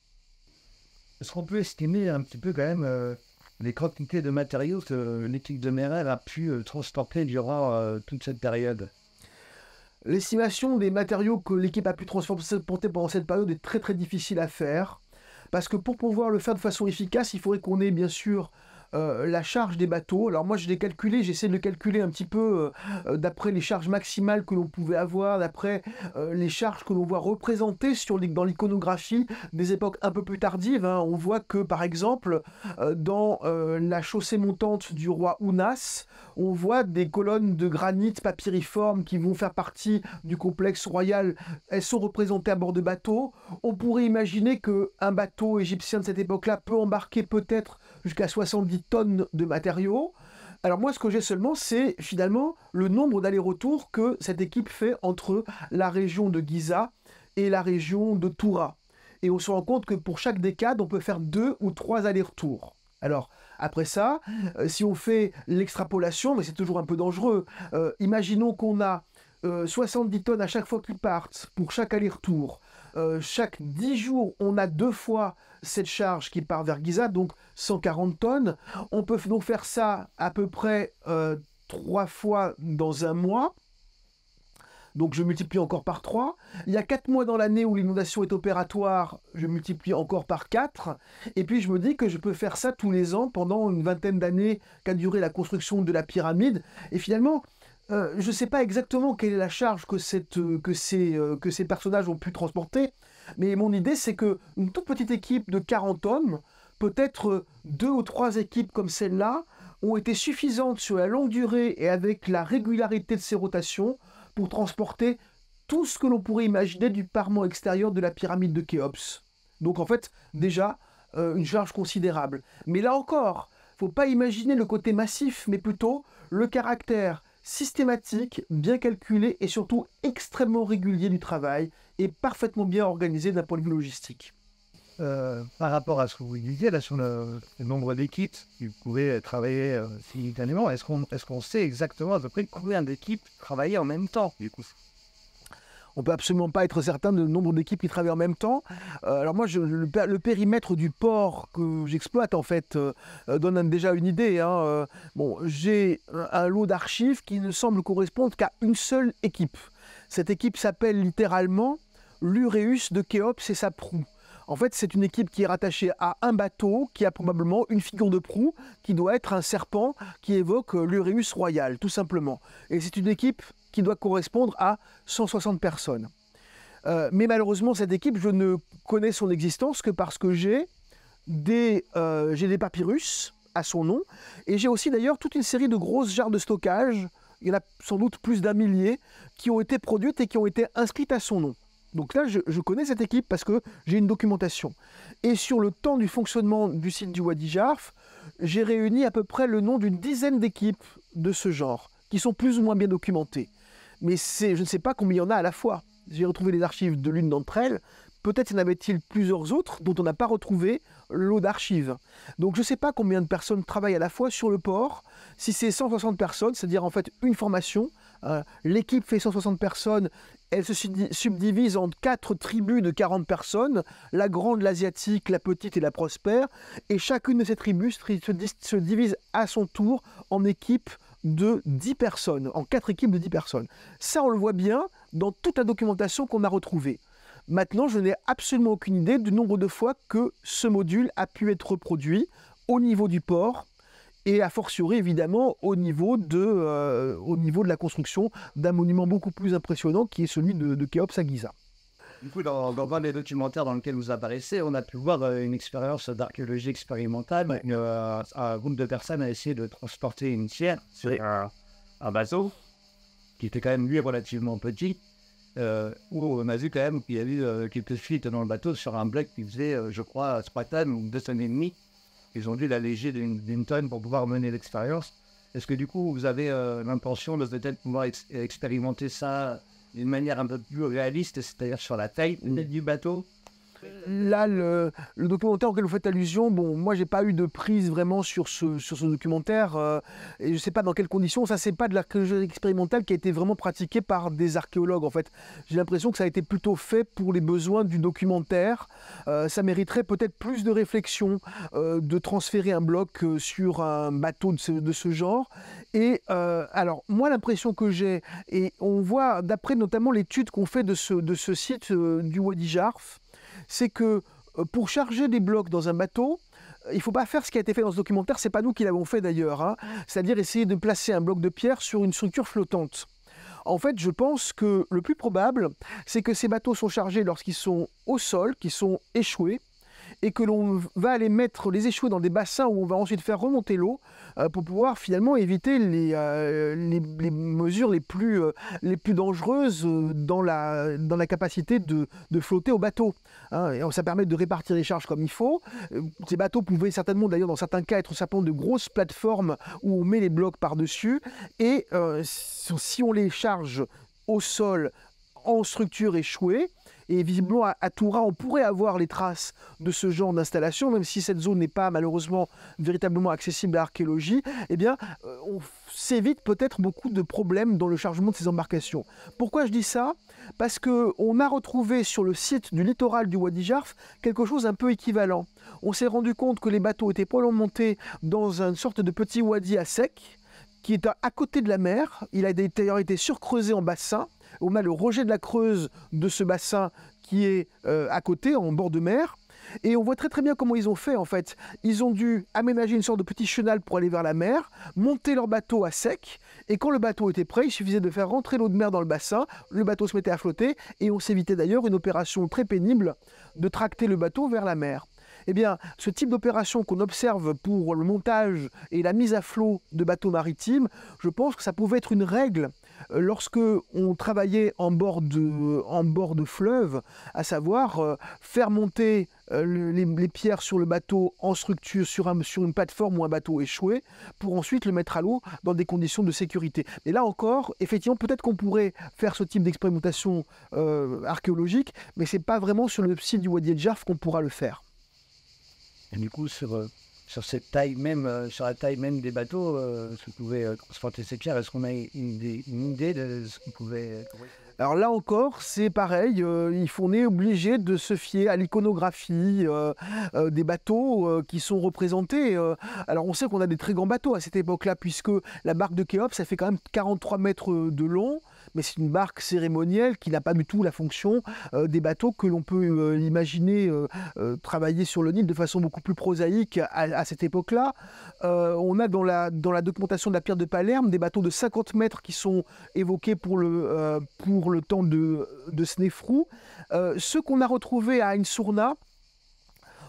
Est-ce qu'on peut estimer un petit peu quand même euh, les quantités de matériaux que l'équipe de Merel a pu transporter durant toute cette période L'estimation des matériaux que l'équipe a pu transporter pendant cette période est très très difficile à faire, parce que pour pouvoir le faire de façon efficace, il faudrait qu'on ait bien sûr euh, la charge des bateaux. Alors moi je l'ai calculé, j'essaie de le calculer un petit peu euh, euh, d'après les charges maximales que l'on pouvait avoir, d'après les charges que l'on voit représentées sur dans l'iconographie des époques un peu plus tardives. Hein. On voit que par exemple dans la chaussée montante du roi Ounas, on voit des colonnes de granit papyriforme qui vont faire partie du complexe royal. Elles sont représentées à bord de bateaux. On pourrait imaginer que bateau égyptien de cette époque-là peut embarquer peut-être jusqu'à 70 tonnes de matériaux. Alors moi, ce que j'ai seulement, c'est finalement le nombre d'allers-retours que cette équipe fait entre la région de Giza et la région de Toura. Et on se rend compte que pour chaque décade, on peut faire deux ou trois allers-retours. Alors, après ça, euh, si on fait l'extrapolation, mais c'est toujours un peu dangereux, euh, imaginons qu'on a 70 euh, tonnes à chaque fois qu'ils partent, pour chaque aller-retour. Euh, chaque 10 jours, on a deux fois cette charge qui part vers Giza, donc 140 tonnes. On peut donc faire ça à peu près euh, trois fois dans un mois. Donc je multiplie encore par trois. Il y a quatre mois dans l'année où l'inondation est opératoire, je multiplie encore par 4. Et puis je me dis que je peux faire ça tous les ans pendant une vingtaine d'années qu'a duré la construction de la pyramide. Et finalement, euh, je ne sais pas exactement quelle est la charge euh, euh, que, ces, personnages ont pu transporter, mais mon idée c'est qu'une toute petite équipe de 40 hommes, peut-être deux ou trois équipes comme celle-là, ont été suffisantes sur la longue durée et avec la régularité de ces rotations pour transporter tout ce que l'on pourrait imaginer du parement extérieur de la pyramide de Khéops. Donc en fait, déjà, une charge considérable. Mais là encore, faut pas imaginer le côté massif, mais plutôt le caractère systématique, bien calculé et surtout extrêmement régulier du travail et parfaitement bien organisé d'un point de vue logistique. Euh, par rapport à ce que vous disiez là sur le, nombre d'équipes qui pouvaient travailler euh, simultanément, est-ce qu'on sait exactement à peu près combien d'équipes travaillaient en même temps on peut absolument pas être certain de nombre d'équipes qui travaillent en même temps. Euh, alors moi, je, le, périmètre du port que j'exploite en fait euh, euh, donne déjà une idée. Hein, bon, j'ai un, lot d'archives qui ne semble correspondre qu'à une seule équipe. Cette équipe s'appelle littéralement l'Uréus de Khéops et sa proue. En fait, c'est une équipe qui est rattachée à un bateau qui a probablement une figure de proue qui doit être un serpent qui évoque l'Uréus royal, tout simplement. Et c'est une équipe qui doit correspondre à 160 personnes. Euh, mais malheureusement, cette équipe, je ne connais son existence que parce que euh, j'ai des, papyrus à son nom, et j'ai aussi d'ailleurs toute une série de grosses jarres de stockage, il y en a sans doute plus d'un millier, qui ont été produites et qui ont été inscrites à son nom. Donc là, je, je connais cette équipe parce que j'ai une documentation. Et sur le temps du fonctionnement du site du Wadi Jarf, j'ai réuni à peu près le nom d'une dizaine d'équipes de ce genre, qui sont plus ou moins bien documentées mais je ne sais pas combien il y en a à la fois. J'ai retrouvé les archives de l'une d'entre elles. Peut-être y en avait-il plusieurs autres dont on n'a pas retrouvé l'eau d'archives. Donc je ne sais pas combien de personnes travaillent à la fois sur le port. Si c'est 160 personnes, c'est-à-dire en fait une formation, euh, l'équipe fait 160 personnes, elle se subdivise en quatre tribus de 40 personnes, la grande, l'asiatique, la petite et la prospère, et chacune de ces tribus se divise à son tour en équipes de 10 personnes, en quatre équipes de 10 personnes. Ça, on le voit bien dans toute la documentation qu'on a retrouvée. Maintenant, je n'ai absolument aucune idée du nombre de fois que ce module a pu être reproduit au niveau du port et a fortiori évidemment au niveau de, euh, au niveau de la construction d'un monument beaucoup plus impressionnant qui est celui de, de Khéops à Giza. Du coup, dans, dans, les documentaires dans lesquels vous apparaissez, on a pu voir euh, une expérience d'archéologie expérimentale. Euh, un groupe de personnes a essayé de transporter une pierre sur un, bateau qui était quand même lui relativement petit. Euh, on a vu quand même qu'il y avait quelques fuites dans le bateau sur un bloc qui faisait, je crois, 3 tonnes ou 2 tonnes et demie. Ils ont dû l'alléger d'une tonne pour pouvoir mener l'expérience. Est-ce que du coup, vous avez l'intention de être pouvoir expérimenter ça d'une manière un peu plus réaliste, c'est-à-dire sur la taille du bateau, là, le, documentaire auquel vous faites allusion, bon, moi, j'ai pas eu de prise vraiment sur ce, sur ce documentaire. Euh, et je sais pas dans quelles conditions. Ça, c'est pas de l'archéologie expérimentale qui a été vraiment pratiquée par des archéologues, en fait. J'ai l'impression que ça a été plutôt fait pour les besoins du documentaire. Euh, ça mériterait peut-être plus de réflexion euh, de transférer un bloc sur un bateau de ce, de ce genre. Et alors, moi, l'impression que j'ai, et on voit, d'après notamment l'étude qu'on fait de ce, de ce site du Wadi Jarf, c'est que euh, pour charger des blocs dans un bateau, euh, il ne faut pas faire ce qui a été fait dans ce documentaire, n'est pas nous qui l'avons fait d'ailleurs, hein. ah. c'est-à-dire essayer de placer un bloc de pierre sur une structure flottante. En fait, je pense que le plus probable, c'est que ces bateaux sont chargés lorsqu'ils sont au sol, qu'ils sont échoués, et que l'on va aller mettre les échoués dans des bassins où on va ensuite faire remonter l'eau euh, pour pouvoir finalement éviter les, euh, mesures les plus, euh, les plus dangereuses dans la, capacité de, flotter au bateau. Hein. ça permet de répartir les charges comme il faut. Ces bateaux pouvaient certainement d'ailleurs dans certains cas être simplement de grosses plateformes où on met les blocs par-dessus et si on les charge au sol en structure échouée, et visiblement, à, Toura, on pourrait avoir les traces de ce genre d'installation, même si cette zone n'est pas malheureusement véritablement accessible à l'archéologie. Eh bien, euh, on s'évite peut-être beaucoup de problèmes dans le chargement de ces embarcations. Pourquoi je dis ça Parce qu'on a retrouvé sur le site du littoral du Wadi Jarf quelque chose un peu équivalent. On s'est rendu compte que les bateaux étaient probablement montés dans une sorte de petit wadi à sec, qui est à, à côté de la mer. Il a d'ailleurs été surcreusé en bassin on a le rejet de la Creuse de ce bassin qui est euh, à côté, en bord de mer. Et on voit très très bien comment ils ont fait en fait. Ils ont dû aménager une sorte de petit chenal pour aller vers la mer, monter leur bateau à sec, et quand le bateau était prêt, il suffisait de faire rentrer l'eau de mer dans le bassin, le bateau se mettait à flotter, et on s'évitait d'ailleurs une opération très pénible de tracter le bateau vers la mer eh bien, ce type d'opération qu'on observe pour le montage et la mise à flot de bateaux maritimes, je pense que ça pouvait être une règle euh, lorsque on travaillait en bord de, en bord de fleuve, à savoir euh, faire monter euh, les, pierres sur le bateau en structure, sur, une plateforme ou un bateau échoué, pour ensuite le mettre à l'eau dans des conditions de sécurité. Et là encore, effectivement, peut-être qu'on pourrait faire ce type d'expérimentation archéologique, mais ce n'est pas vraiment sur le site du Wadi al-Jarf qu'on pourra le faire. Et du coup, sur, euh, sur taille même, euh, sur la taille même des bateaux, se euh, pouvait transporter ces pierres. Est-ce qu'on a une idée, de ce qu'on pouvait alors là encore, c'est pareil, faut, on est obligé de se fier à l'iconographie des bateaux qui sont représentés. alors on sait qu'on a des très grands bateaux à cette époque-là, puisque la barque de Khéops, ça fait quand même 43 mètres de long, mais c'est une marque cérémonielle qui n'a pas du tout la fonction euh, des bateaux que l'on peut euh, imaginer euh, travailler sur le Nil de façon beaucoup plus prosaïque à, cette époque-là. on a dans la, documentation de la pierre de Palerme des bateaux de 50 mètres qui sont évoqués pour le, pour temps de, de Snefrou. ceux qu'on a retrouvé à Ainsourna,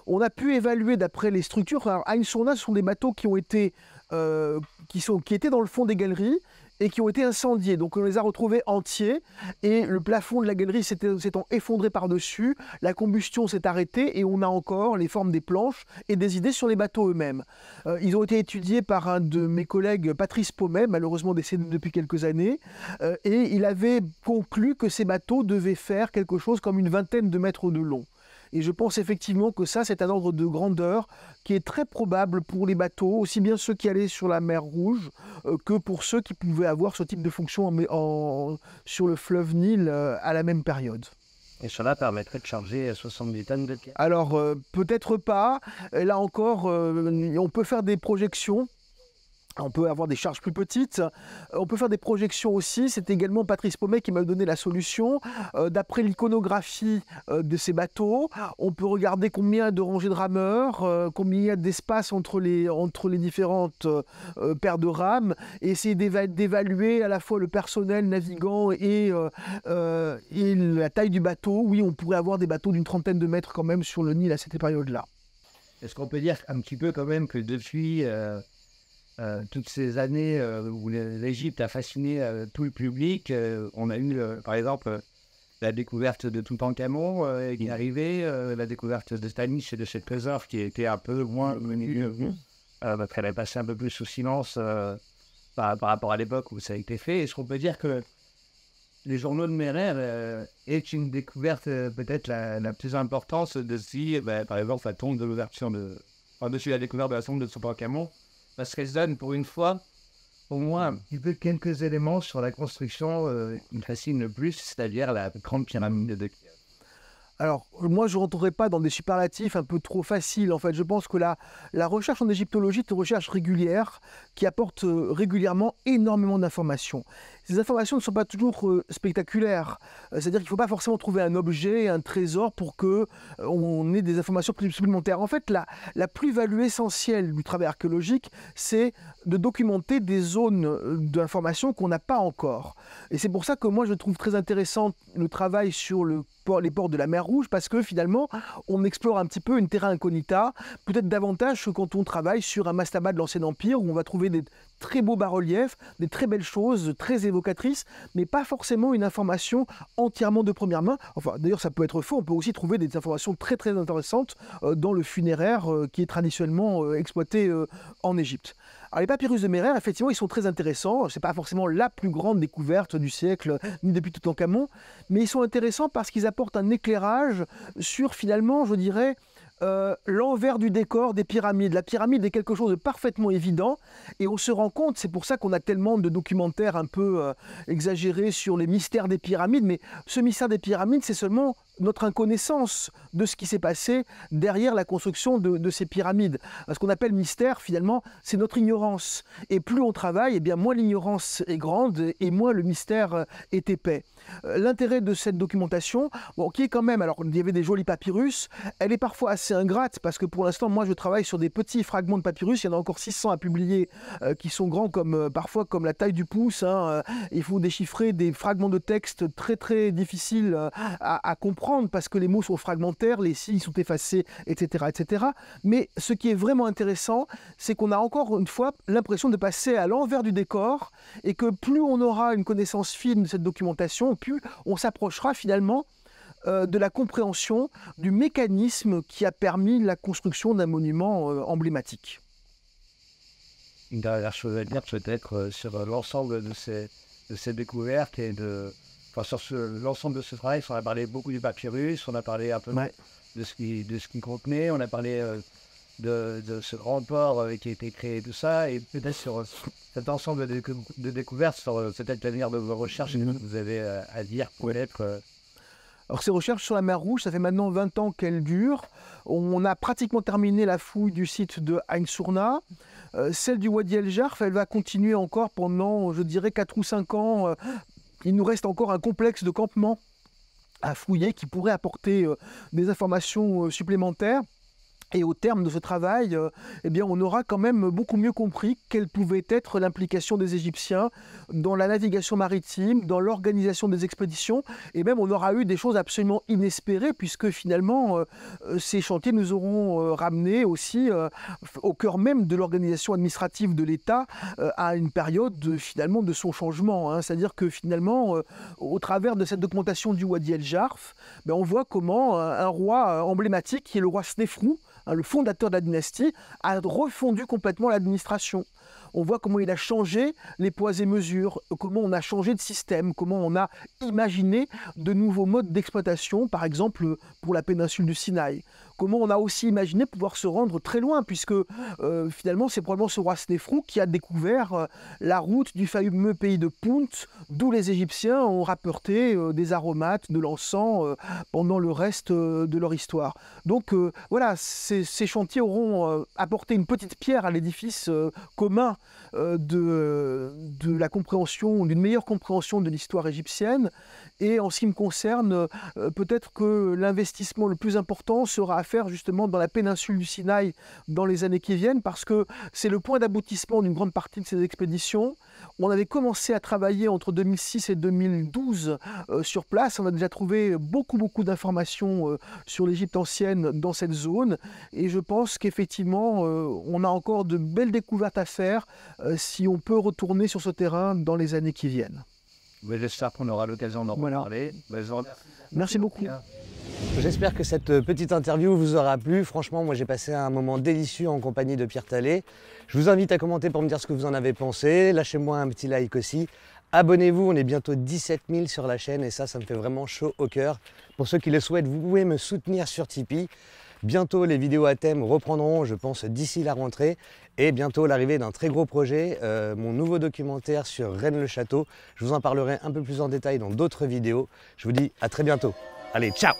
on a pu évaluer d'après les structures. Alors, ce sont des bateaux qui ont qui, qui étaient dans le fond des galeries et qui ont été incendiés. Donc on les a retrouvés entiers et le plafond de la galerie s'étant effondré par-dessus, la combustion s'est arrêtée et on a encore les formes des planches et des idées sur les bateaux eux-mêmes. Euh, ils ont été étudiés par un de mes collègues, Patrice Paumet, malheureusement décédé depuis quelques années, euh, et il avait conclu que ces bateaux devaient faire quelque chose comme une vingtaine de mètres de long. Et je pense effectivement que ça, c'est un ordre de grandeur qui est très probable pour les bateaux, aussi bien ceux qui allaient sur la mer Rouge euh, que pour ceux qui pouvaient avoir ce type de fonction sur le fleuve Nil euh, à la même période. Et cela permettrait de charger 70 euh, tonnes de Alors, peut-être pas. Là encore, on peut faire des projections on peut avoir des charges plus petites. Euh, on peut faire des projections aussi. C'est également Patrice Pomet qui m'a donné la solution. Euh, d'après l'iconographie euh, de ces bateaux, on peut regarder combien de rangées de rameurs, combien il y a d'espace entre les, différentes paires de rames, et essayer d'évaluer à la fois le personnel navigant et, et la taille du bateau. Oui, on pourrait avoir des bateaux d'une trentaine de mètres quand même sur le Nil à cette période-là. Est-ce qu'on peut dire un petit peu quand même que depuis euh, toutes ces années euh, où l'Égypte a fasciné euh, tout le public, on a eu, par exemple, la découverte de Toutankhamon qui est arrivée, la découverte de Stanis et de cette préserve qui était un peu moins connue. parce elle est passée un peu plus sous silence par, rapport à l'époque où ça a été fait. Est-ce qu'on peut dire que les journaux de Mérère est une découverte peut-être la, plus importante de si, bah, par exemple, la tombe de l'ouverture de... Enfin, dessus la découverte de la tombe de Toutankhamon parce qu'elle se donne pour une fois. Au moins, il quelques éléments sur la construction euh, une qui fascine plus, c'est-à-dire la grande pyramide de Kiev. Alors, moi, je ne rentrerai pas dans des superlatifs un peu trop faciles. En fait, je pense que la, la recherche en égyptologie est une recherche régulière qui apporte euh, régulièrement énormément d'informations ces informations ne sont pas toujours euh, spectaculaires. Euh, c'est-à-dire qu'il ne faut pas forcément trouver un objet, un trésor pour que euh, on ait des informations supplémentaires. En fait, la, plus-value essentielle du travail archéologique, c'est de documenter des zones d'information qu'on n'a pas encore. Et c'est pour ça que moi, je trouve très intéressant le travail sur les ports de la mer Rouge, parce que finalement, on explore un petit peu une terra incognita, peut-être davantage que quand on travaille sur un mastaba de l'Ancien Empire, où on va trouver des très beaux bas-reliefs, des très belles choses, très évocatrices, mais pas forcément une information entièrement de première main. Enfin, d'ailleurs, ça peut être faux. On peut aussi trouver des informations très très intéressantes euh, dans le funéraire euh, qui est traditionnellement euh, exploité en Égypte. Alors les papyrus de Mérère, effectivement, ils sont très intéressants. Ce n'est pas forcément la plus grande découverte du siècle, ni depuis tout Toutankhamon, mais ils sont intéressants parce qu'ils apportent un éclairage sur, finalement, je dirais, euh, l'envers du décor des pyramides. La pyramide est quelque chose de parfaitement évident et on se rend compte, c'est pour ça qu'on a tellement de documentaires un peu euh, exagérés sur les mystères des pyramides, mais ce mystère des pyramides, c'est seulement notre inconnaissance de ce qui s'est passé derrière la construction de, ces pyramides. Ce qu'on appelle mystère, finalement, c'est notre ignorance. Et plus on travaille, eh bien moins l'ignorance est grande et moins le mystère euh, est épais. Euh, l'intérêt de cette documentation, bon, qui est quand même, alors il y avait des jolis papyrus, elle est parfois assez ingrate parce que pour l'instant, moi, je travaille sur des petits fragments de papyrus. Il y en a encore 600 à publier euh, qui sont grands comme parfois comme la taille du pouce. Hein, il faut déchiffrer des fragments de texte très très difficiles à comprendre parce que les mots sont fragmentaires, les signes sont effacés, etc. etc. Mais ce qui est vraiment intéressant, c'est qu'on a encore une fois l'impression de passer à l'envers du décor et que plus on aura une connaissance fine de cette documentation, plus on s'approchera finalement euh, de la compréhension du mécanisme qui a permis la construction d'un monument euh, emblématique. Une dernière chose à dire peut-être euh, sur l'ensemble de ces, de ces découvertes et de, sur l'ensemble de ce travail, on a parlé beaucoup du papyrus, on a parlé un peu de ce qui de contenait, on a parlé euh, de, ce grand port euh, qui a été créé, tout ça, et peut-être sur euh, cet ensemble de, découvertes, sur cette dernière de vos recherches, mm-hmm. vous avez à dire peut-être. Alors ces recherches sur la mer Rouge, ça fait maintenant 20 ans qu'elles durent. On a pratiquement terminé la fouille du site de Ain Sourna. celle du Wadi El Jarf, elle va continuer encore pendant, je dirais, 4 ou 5 ans il nous reste encore un complexe de campement à fouiller qui pourrait apporter euh, des informations euh, supplémentaires. Et au terme de ce travail, euh, eh bien, on aura quand même beaucoup mieux compris quelle pouvait être l'implication des Égyptiens dans la navigation maritime, dans l'organisation des expéditions, et même on aura eu des choses absolument inespérées, puisque finalement, euh, euh, ces chantiers nous auront ramené aussi au cœur même de l'organisation administrative de l'État à une période finalement de son changement. Hein. C'est-à-dire que finalement, au travers de cette documentation du Wadi El Jarf, ben, on voit comment un roi emblématique, qui est le roi Snefrou, Hein, le fondateur de la dynastie, a refondu complètement l'administration. On voit comment il a changé les poids et mesures, comment on a changé de système, comment on a imaginé de nouveaux modes d'exploitation, par exemple euh, pour la péninsule du Sinaï comment on a aussi imaginé pouvoir se rendre très loin, puisque euh, finalement c'est probablement ce roi Snefrou qui a découvert euh, la route du fameux pays de Punt, d'où les Égyptiens ont rapporté euh, des aromates, de l'encens pendant le reste de leur histoire. Donc voilà, ces, ces chantiers auront apporté une petite pierre à l'édifice commun euh, de, la compréhension, d'une meilleure compréhension de l'histoire égyptienne. Et en ce qui me concerne, euh, peut-être que l'investissement le plus important sera à faire justement dans la péninsule du Sinaï dans les années qui viennent, parce que c'est le point d'aboutissement d'une grande partie de ces expéditions. On avait commencé à travailler entre 2006 et 2012 euh, sur place. On a déjà trouvé beaucoup, beaucoup d'informations euh, sur l'Égypte ancienne dans cette zone. Et je pense qu'effectivement, euh, on a encore de belles découvertes à faire si on peut retourner sur ce terrain dans les années qui viennent. Mais j'espère qu'on aura l'occasion d'en reparler. Merci beaucoup. J'espère que cette petite interview vous aura plu. Franchement, moi j'ai passé un moment délicieux en compagnie de Pierre Tallet. Je vous invite à commenter pour me dire ce que vous en avez pensé. Lâchez-moi un petit like aussi. Abonnez-vous, on est bientôt 17 000 sur la chaîne et ça, ça me fait vraiment chaud au cœur. Pour ceux qui le souhaitent, vous pouvez me soutenir sur Tipeee. Bientôt, les vidéos à thème reprendront, je pense, d'ici la rentrée. Et bientôt, l'arrivée d'un très gros projet, euh, mon nouveau documentaire sur Rennes-le-Château. Je vous en parlerai un peu plus en détail dans d'autres vidéos. Je vous dis à très bientôt. Allez, ciao